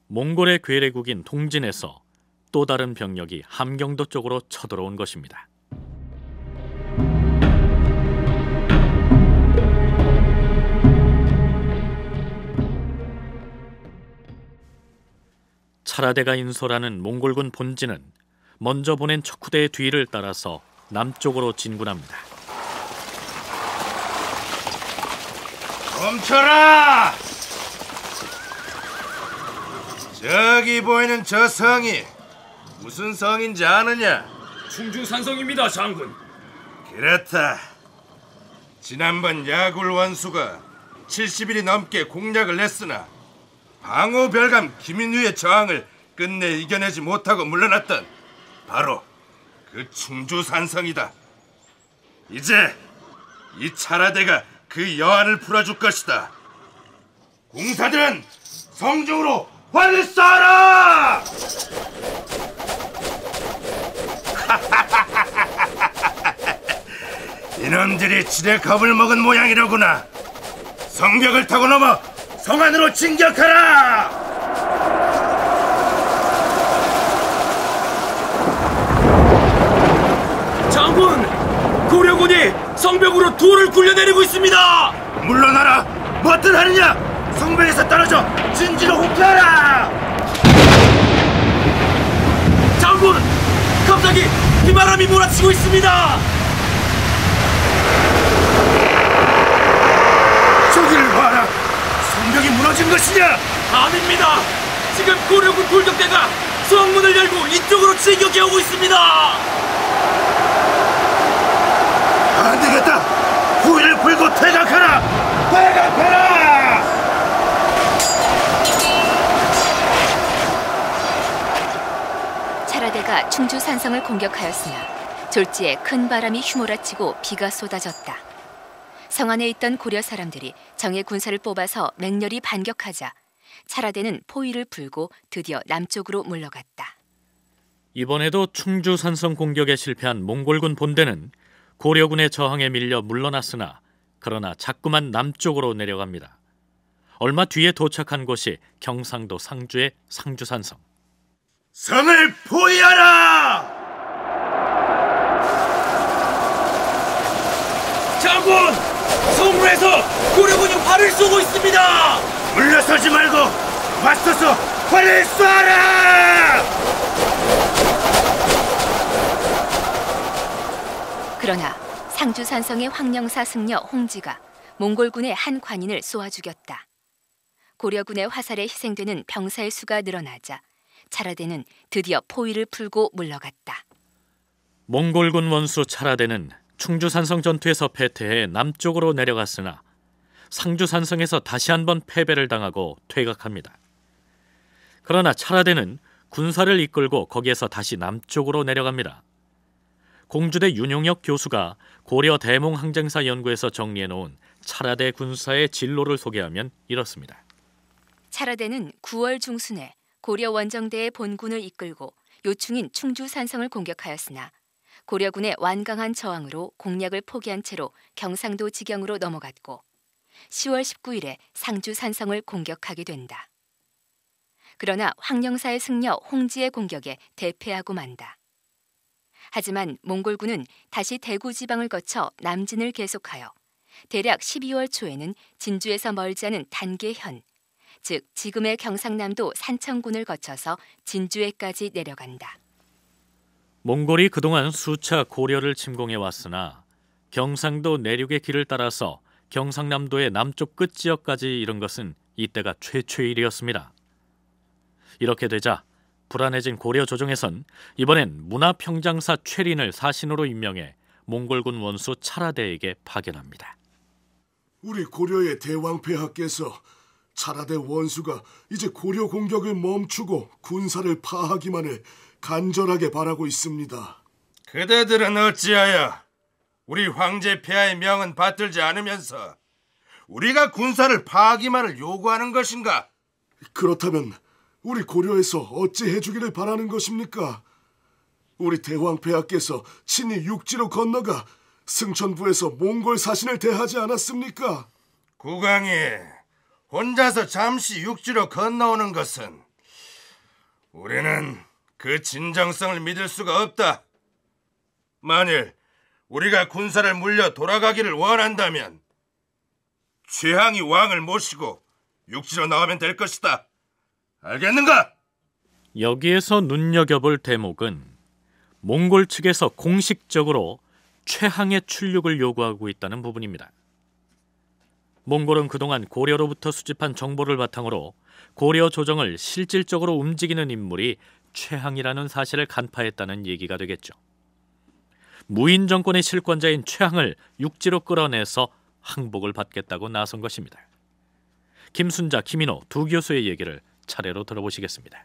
몽골의 괴뢰국인 동진에서 또 다른 병력이 함경도 쪽으로 쳐들어온 것입니다. 차라대가 인솔하는 몽골군 본진은 먼저 보낸 척후대의 뒤를 따라서 남쪽으로 진군합니다. 멈춰라! 저기 보이는 저 성이 무슨 성인지 아느냐? 충주산성입니다, 장군. 그렇다. 지난번 야굴 원수가 70일이 넘게 공략을 했으나 방호별감 김인우의 저항을 끝내 이겨내지 못하고 물러났던 바로 그 충주산성이다. 이제 이 차라대가 그 여한을 풀어줄 것이다. 공사들은 성중으로 활을 쏴라! 이놈들이 지레 겁을 먹은 모양이로구나. 성벽을 타고 넘어 성 안으로 진격하라! 장군! 고려군이 성벽으로 돌을 굴려내리고 있습니다! 물러나라! 뭐들 하느냐! 성벽에서 떨어져 진지로 호퇴하라 장군! 갑자기 비바람이 몰아치고 있습니다! 저기를 봐라! 성벽이 무너진 것이냐? 아닙니다! 지금 고려군 돌격대가 성문을 열고 이쪽으로 진격해 오고 있습니다! 풀고 퇴각하라! 퇴각하라! 차라대가 충주 산성을 공격하였으나 졸지에 큰 바람이 휘몰아치고 비가 쏟아졌다. 성 안에 있던 고려 사람들이 정의 군사를 뽑아서 맹렬히 반격하자 차라대는 포위를 불고 드디어 남쪽으로 물러갔다. 이번에도 충주 산성 공격에 실패한 몽골군 본대는 고려군의 저항에 밀려 물러났으나 그러나 자꾸만 남쪽으로 내려갑니다. 얼마 뒤에 도착한 곳이 경상도 상주의 상주산성. 성을 포위하라! 장군! 성무에서 고려군이 활을 쏘고 있습니다! 물러서지 말고 맞서서 활을 쏴라! 그러나 상주산성의 황령사 승려 홍지가 몽골군의 한 관인을 쏘아 죽였다. 고려군의 화살에 희생되는 병사의 수가 늘어나자 차라대는 드디어 포위를 풀고 물러갔다. 몽골군 원수 차라대는 충주산성 전투에서 패퇴해 남쪽으로 내려갔으나 상주산성에서 다시 한번 패배를 당하고 퇴각합니다. 그러나 차라대는 군사를 이끌고 거기에서 다시 남쪽으로 내려갑니다. 공주대 윤용혁 교수가 고려 대몽항쟁사 연구에서 정리해 놓은 차라대 군사의 진로를 소개하면 이렇습니다. 차라대는 9월 중순에 고려 원정대의 본군을 이끌고 요충인 충주 산성을 공격하였으나 고려군의 완강한 저항으로 공략을 포기한 채로 경상도 지경으로 넘어갔고 10월 19일에 상주 산성을 공격하게 된다. 그러나 황령사의 승려 홍지의 공격에 대패하고 만다. 하지만 몽골군은 다시 대구 지방을 거쳐 남진을 계속하여 대략 12월 초에는 진주에서 멀지 않은 단계현, 즉 지금의 경상남도 산천군을 거쳐서 진주에까지 내려간다. 몽골이 그동안 수차 고려를 침공해 왔으나 경상도 내륙의 길을 따라서 경상남도의 남쪽 끝 지역까지 이른 것은 이때가 최초의 일이었습니다. 이렇게 되자 불안해진 고려 조정에선 이번엔 문화평장사 최린을 사신으로 임명해 몽골군 원수 차라대에게 파견합니다. 우리 고려의 대왕폐하께서 차라대 원수가 이제 고려 공격을 멈추고 군사를 파하기만을 간절하게 바라고 있습니다. 그대들은 어찌하여 우리 황제 폐하의 명은 받들지 않으면서 우리가 군사를 파하기만을 요구하는 것인가? 그렇다면 우리 고려에서 어찌 해주기를 바라는 것입니까? 우리 대왕 폐하께서 친히 육지로 건너가 승천부에서 몽골 사신을 대하지 않았습니까? 국왕이 혼자서 잠시 육지로 건너오는 것은 우리는 그 진정성을 믿을 수가 없다. 만일 우리가 군사를 물려 돌아가기를 원한다면 최항이 왕을 모시고 육지로 나오면 될 것이다. 알겠는가? 여기에서 눈여겨볼 대목은 몽골 측에서 공식적으로 최항의 출력을 요구하고 있다는 부분입니다. 몽골은 그동안 고려로부터 수집한 정보를 바탕으로 고려 조정을 실질적으로 움직이는 인물이 최항이라는 사실을 간파했다는 얘기가 되겠죠. 무인 정권의 실권자인 최항을 육지로 끌어내서 항복을 받겠다고 나선 것입니다. 김순자, 김인호 두 교수의 얘기를 차례로 들어보시겠습니다.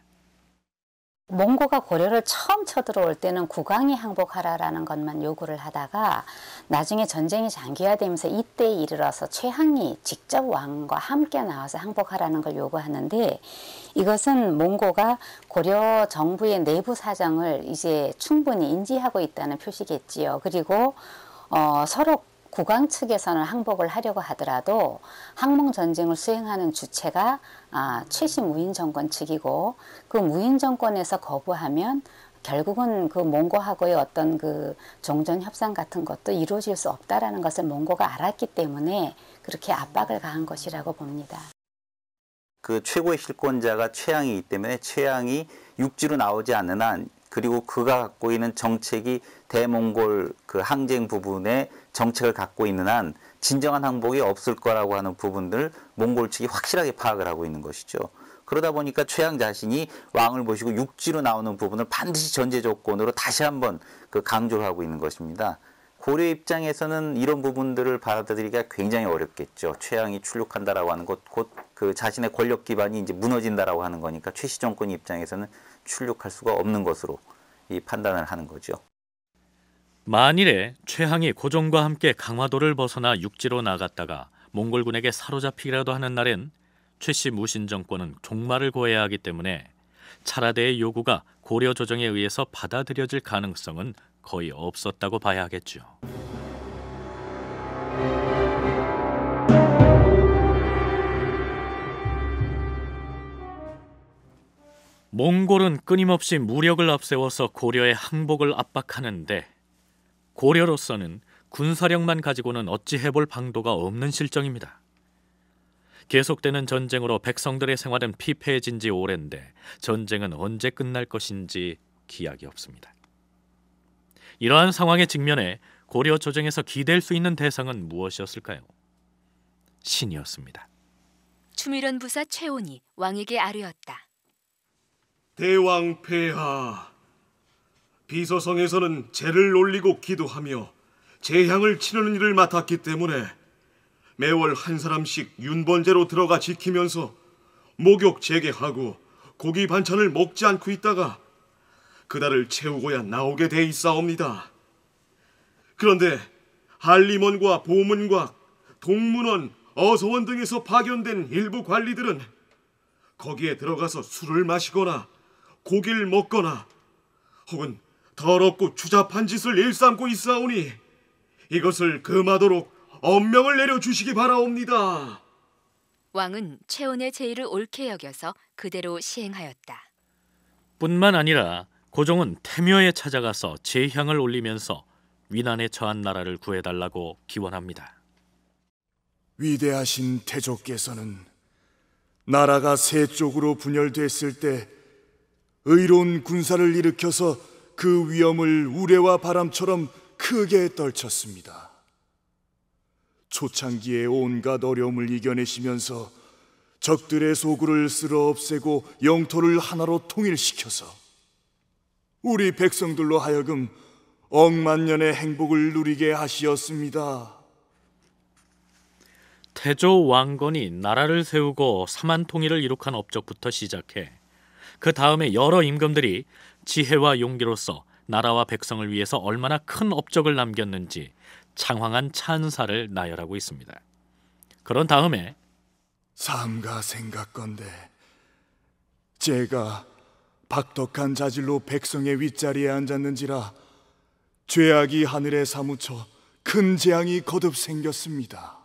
몽고가 고려를 처음 쳐들어올 때는 국왕이 항복하라라는 것만 요구를 하다가 나중에 전쟁이 장기화되면서 이때에 이르러서 최항이 직접 왕과 함께 나와서 항복하라는 걸 요구하는데 이것은 몽고가 고려 정부의 내부 사정을 이제 충분히 인지하고 있다는 표시겠지요. 그리고 어, 서로 국왕 측에서는 항복을 하려고 하더라도 항몽 전쟁을 수행하는 주체가 아, 최신 무인 정권 측이고 그 무인 정권에서 거부하면 결국은 그 몽고하고의 어떤 그 종전 협상 같은 것도 이루어질 수 없다라는 것을 몽고가 알았기 때문에 그렇게 압박을 가한 것이라고 봅니다. 그 최고의 실권자가 최양이기 때문에 최양이 육지로 나오지 않는 한 그리고 그가 갖고 있는 정책이 대몽골 그 항쟁 부분에 정책을 갖고 있는 한 진정한 항복이 없을 거라고 하는 부분들 몽골 측이 확실하게 파악을 하고 있는 것이죠. 그러다 보니까 최양 자신이 왕을 모시고 육지로 나오는 부분을 반드시 전제 조건으로 다시 한번 그 강조를 하고 있는 것입니다. 고려 입장에서는 이런 부분들을 받아들이기가 굉장히 어렵겠죠. 최양이 출륙한다라고 하는 것, 곧 그 자신의 권력 기반이 이제 무너진다라고 하는 거니까 최씨 정권 입장에서는 출륙할 수가 없는 것으로 이 판단을 하는 거죠. 만일에 최항이 고종과 함께 강화도를 벗어나 육지로 나갔다가 몽골군에게 사로잡히기라도 하는 날엔 최씨 무신 정권은 종말을 고해야 하기 때문에 차라대의 요구가 고려 조정에 의해서 받아들여질 가능성은 거의 없었다고 봐야 하겠죠. 몽골은 끊임없이 무력을 앞세워서 고려의 항복을 압박하는데 고려로서는 군사력만 가지고는 어찌 해볼 방도가 없는 실정입니다. 계속되는 전쟁으로 백성들의 생활은 피폐해진 지 오랜데 전쟁은 언제 끝날 것인지 기약이 없습니다. 이러한 상황의직면에 고려 조정에서 기댈 수 있는 대상은 무엇이었을까요? 신이었습니다. 추밀런 부사 최온이 왕에게 아뢰었다. 대왕 폐하, 비서성에서는 제를 올리고 기도하며 재향을 치르는 일을 맡았기 때문에 매월 한 사람씩 윤번제로 들어가 지키면서 목욕 재개하고 고기 반찬을 먹지 않고 있다가 그날을 채우고야 나오게 돼 있사옵니다. 그런데 할리먼과 보문과 동문원, 어서원 등에서 파견된 일부 관리들은 거기에 들어가서 술을 마시거나 고기를 먹거나 혹은 더럽고 추잡한 짓을 일삼고 있사오니 이것을 금하도록 엄명을 내려 주시기 바라옵니다. 왕은 최온의 제의를 옳게 여겨서 그대로 시행하였다. 뿐만 아니라 고종은 태묘에 찾아가서 제향을 올리면서 위난에 처한 나라를 구해달라고 기원합니다. 위대하신 태조께서는 나라가 세 쪽으로 분열됐을 때 의로운 군사를 일으켜서 그 위험을 우레와 바람처럼 크게 떨쳤습니다. 초창기에 온갖 어려움을 이겨내시면서 적들의 소굴을 쓸어 없애고 영토를 하나로 통일시켜서 우리 백성들로 하여금 억만년의 행복을 누리게 하시었습니다. 태조 왕건이 나라를 세우고 사만 통일을 이룩한 업적부터 시작해 그 다음에 여러 임금들이 지혜와 용기로서 나라와 백성을 위해서 얼마나 큰 업적을 남겼는지 창황한 찬사를 나열하고 있습니다. 그런 다음에 삼가 생각건대 제가 박덕한 자질로 백성의 윗자리에 앉았는지라 죄악이 하늘에 사무쳐 큰 재앙이 거듭 생겼습니다.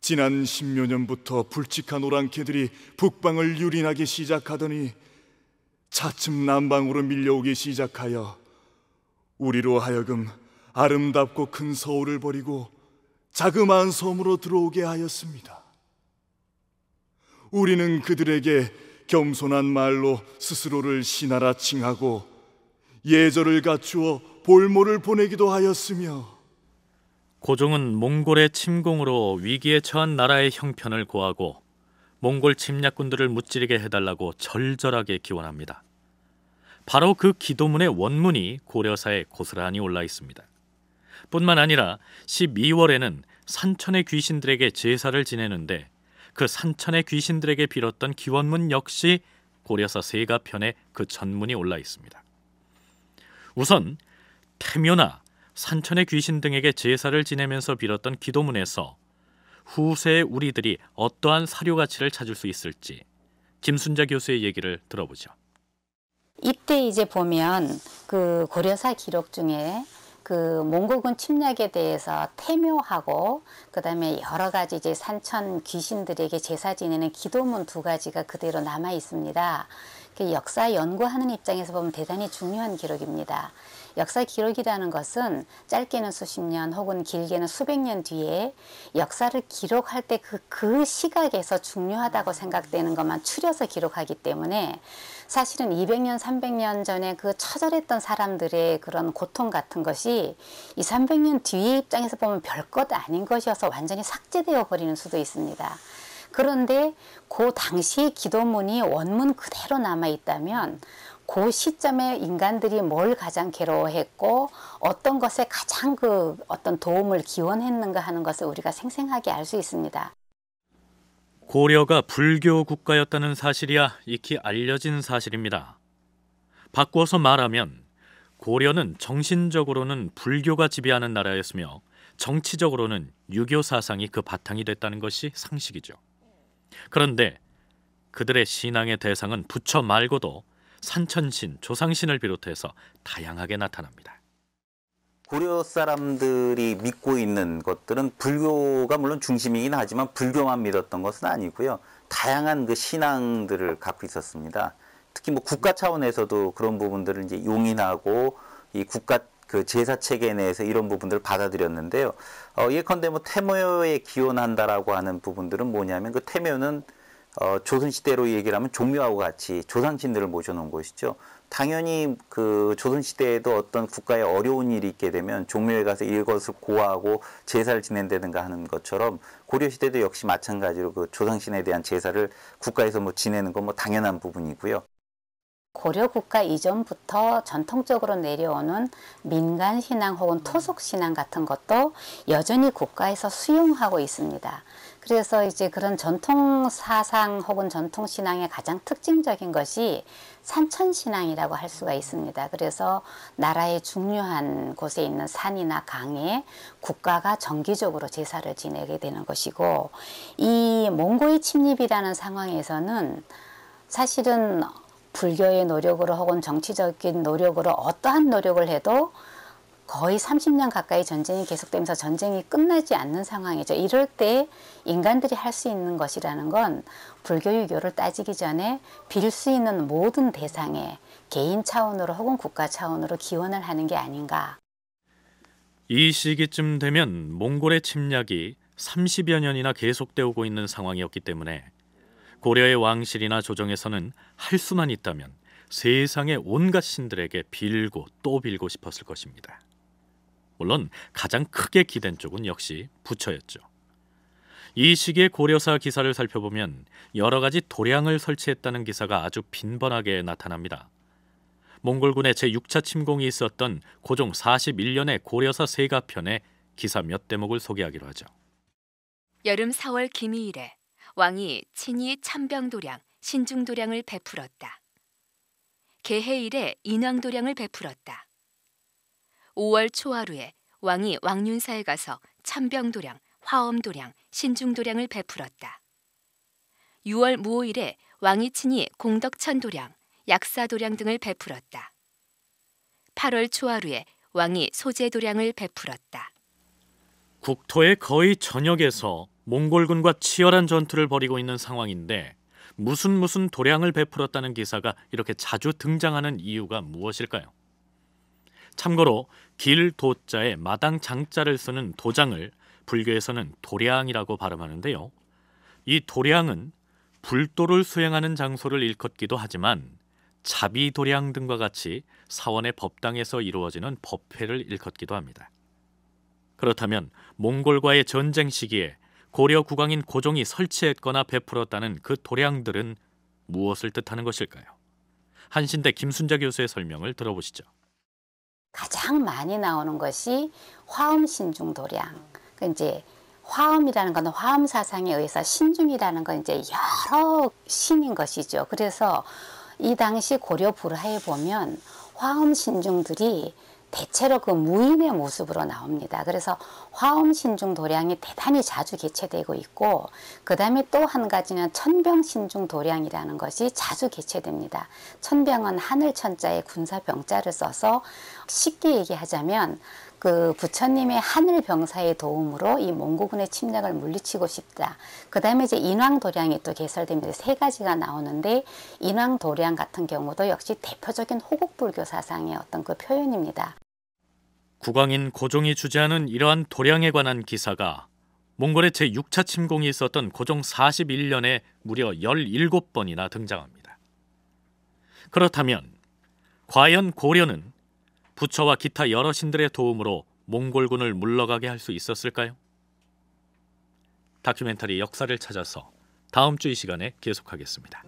지난 십몇 년부터 불직한 오랑캐들이 북방을 유린하기 시작하더니 차츰 남방으로 밀려오기 시작하여 우리로 하여금 아름답고 큰 서울을 버리고 자그마한 섬으로 들어오게 하였습니다. 우리는 그들에게 겸손한 말로 스스로를 신하라 칭하고 예절을 갖추어 볼모를 보내기도 하였으며 고종은 몽골의 침공으로 위기에 처한 나라의 형편을 고하고 몽골 침략군들을 무찌르게 해달라고 절절하게 기원합니다. 바로 그 기도문의 원문이 고려사에 고스란히 올라 있습니다. 뿐만 아니라 12월에는 산천의 귀신들에게 제사를 지내는데 그 산천의 귀신들에게 빌었던 기원문 역시 고려사 세가편에 그 전문이 올라 있습니다. 우선 태묘나 산천의 귀신 등에게 제사를 지내면서 빌었던 기도문에서 후세의 우리들이 어떠한 사료 가치를 찾을 수 있을지 김순자 교수의 얘기를 들어보죠. 이때 이제 보면 그 고려사 기록 중에 그 몽고군 침략에 대해서 태묘하고 그다음에 여러 가지 이제 산천 귀신들에게 제사 지내는 기도문 두 가지가 그대로 남아 있습니다. 그 역사 연구하는 입장에서 보면 대단히 중요한 기록입니다. 역사 기록이라는 것은 짧게는 수십 년 혹은 길게는 수백 년 뒤에 역사를 기록할 때 그그 그 시각에서 중요하다고 음. 생각되는 것만 추려서 기록하기 때문에 사실은 200년, 300년 전에 그 처절했던 사람들의 그런 고통 같은 것이 이 300년 뒤의 입장에서 보면 별 것 아닌 것이어서 완전히 삭제되어 버리는 수도 있습니다. 그런데 그 당시의 기도문이 원문 그대로 남아 있다면 그 시점에 인간들이 뭘 가장 괴로워했고 어떤 것에 가장 그 어떤 도움을 기원했는가 하는 것을 우리가 생생하게 알 수 있습니다. 고려가 불교 국가였다는 사실이야 익히 알려진 사실입니다. 바꾸서 말하면 고려는 정신적으로는 불교가 지배하는 나라였으며 정치적으로는 유교 사상이 그 바탕이 됐다는 것이 상식이죠. 그런데 그들의 신앙의 대상은 부처 말고도 산천신, 조상신을 비롯해서 다양하게 나타납니다. 고려 사람들이 믿고 있는 것들은 불교가 물론 중심이긴 하지만 불교만 믿었던 것은 아니고요. 다양한 그 신앙들을 갖고 있었습니다. 특히 뭐 국가 차원에서도 그런 부분들을 이제 용인하고 이 국가 그 제사 체계 내에서 이런 부분들을 받아들였는데요. 어, 예컨대 뭐 태묘에 기원한다라고 하는 부분들은 뭐냐면 그 태묘는 어, 조선시대로 얘기를 하면 종묘하고 같이 조상신들을 모셔놓은 곳이죠. 당연히 그 조선시대에도 어떤 국가에 어려운 일이 있게 되면 종묘에 가서 이것을 고하고 제사를 지낸다든가 하는 것처럼 고려시대도 역시 마찬가지로 그 조상신에 대한 제사를 국가에서 뭐 지내는 건 뭐 당연한 부분이고요. 고려 국가 이전부터 전통적으로 내려오는 민간 신앙 혹은 토속 신앙 같은 것도 여전히 국가에서 수용하고 있습니다. 그래서 이제 그런 전통 사상 혹은 전통 신앙의 가장 특징적인 것이 산천 신앙이라고 할 수가 있습니다. 그래서 나라의 중요한 곳에 있는 산이나 강에 국가가 정기적으로 제사를 지내게 되는 것이고 이 몽고의 침입이라는 상황에서는 사실은 불교의 노력으로 혹은 정치적인 노력으로 어떠한 노력을 해도 거의 30년 가까이 전쟁이 계속되면서 전쟁이 끝나지 않는 상황이죠. 이럴 때 인간들이 할 수 있는 것이라는 건 불교 유교를 따지기 전에 빌 수 있는 모든 대상에 개인 차원으로 혹은 국가 차원으로 기원을 하는 게 아닌가. 이 시기쯤 되면 몽골의 침략이 30여 년이나 계속되고 있는 상황이었기 때문에 고려의 왕실이나 조정에서는 할 수만 있다면 세상의 온갖 신들에게 빌고 또 빌고 싶었을 것입니다. 물론 가장 크게 기댄 쪽은 역시 부처였죠. 이 시기의 고려사 기사를 살펴보면 여러 가지 도량을 설치했다는 기사가 아주 빈번하게 나타납니다. 몽골군의 제6차 침공이 있었던 고종 41년의 고려사 세가편에 기사 몇 대목을 소개하기로 하죠. 여름 4월 기미일에 왕이 친히 참병도량, 신중도량을 베풀었다. 개해일에 인왕도량을 베풀었다. 5월 초하루에 왕이 왕윤사에 가서 참병도량, 화엄도량, 신중도량을 베풀었다. 6월 무오일에 왕이 친히 공덕천도량, 약사도량 등을 베풀었다. 8월 초하루에 왕이 소재도량을 베풀었다. 국토의 거의 전역에서 몽골군과 치열한 전투를 벌이고 있는 상황인데 무슨 무슨 도량을 베풀었다는 기사가 이렇게 자주 등장하는 이유가 무엇일까요? 참고로 길 도자에 마당 장자를 쓰는 도장을 불교에서는 도량이라고 발음하는데요. 이 도량은 불도를 수행하는 장소를 일컫기도 하지만 자비 도량 등과 같이 사원의 법당에서 이루어지는 법회를 일컫기도 합니다. 그렇다면 몽골과의 전쟁 시기에 고려 국왕인 고종이 설치했거나 베풀었다는 그 도량들은 무엇을 뜻하는 것일까요? 한신대 김순자 교수의 설명을 들어보시죠. 가장 많이 나오는 것이 화엄 신중 도량. 그 이제 화엄이라는 건 화엄 사상에 의해서 신중이라는 건 이제 여러 신인 것이죠. 그래서 이 당시 고려 불하에 보면 화엄 신중들이 대체로 그 무인의 모습으로 나옵니다. 그래서 화엄신중 도량이 대단히 자주 개최되고 있고 그 다음에 또 한 가지는 천병신중 도량이라는 것이 자주 개최됩니다. 천병은 하늘천자의 군사병자를 써서 쉽게 얘기하자면 그 부처님의 하늘 병사의 도움으로 이 몽고군의 침략을 물리치고 싶다. 그 다음에 이제 인왕도량이 또 개설됩니다. 세 가지가 나오는데 인왕도량 같은 경우도 역시 대표적인 호국불교 사상의 어떤 그 표현입니다. 국왕인 고종이 주재하는 이러한 도량에 관한 기사가 몽골의 제6차 침공이 있었던 고종 41년에 무려 17번이나 등장합니다. 그렇다면 과연 고려는 부처와 기타 여러 신들의 도움으로 몽골군을 물러가게 할 수 있었을까요? 다큐멘터리 역사를 찾아서 다음 주 이 시간에 계속하겠습니다.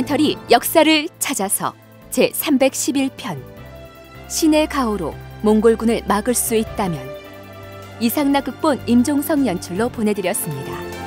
다큐멘터리 역사를 찾아서 제 311편 신의 가호로 몽골군을 막을 수 있다면 이상나 극본 임종성 연출로 보내드렸습니다.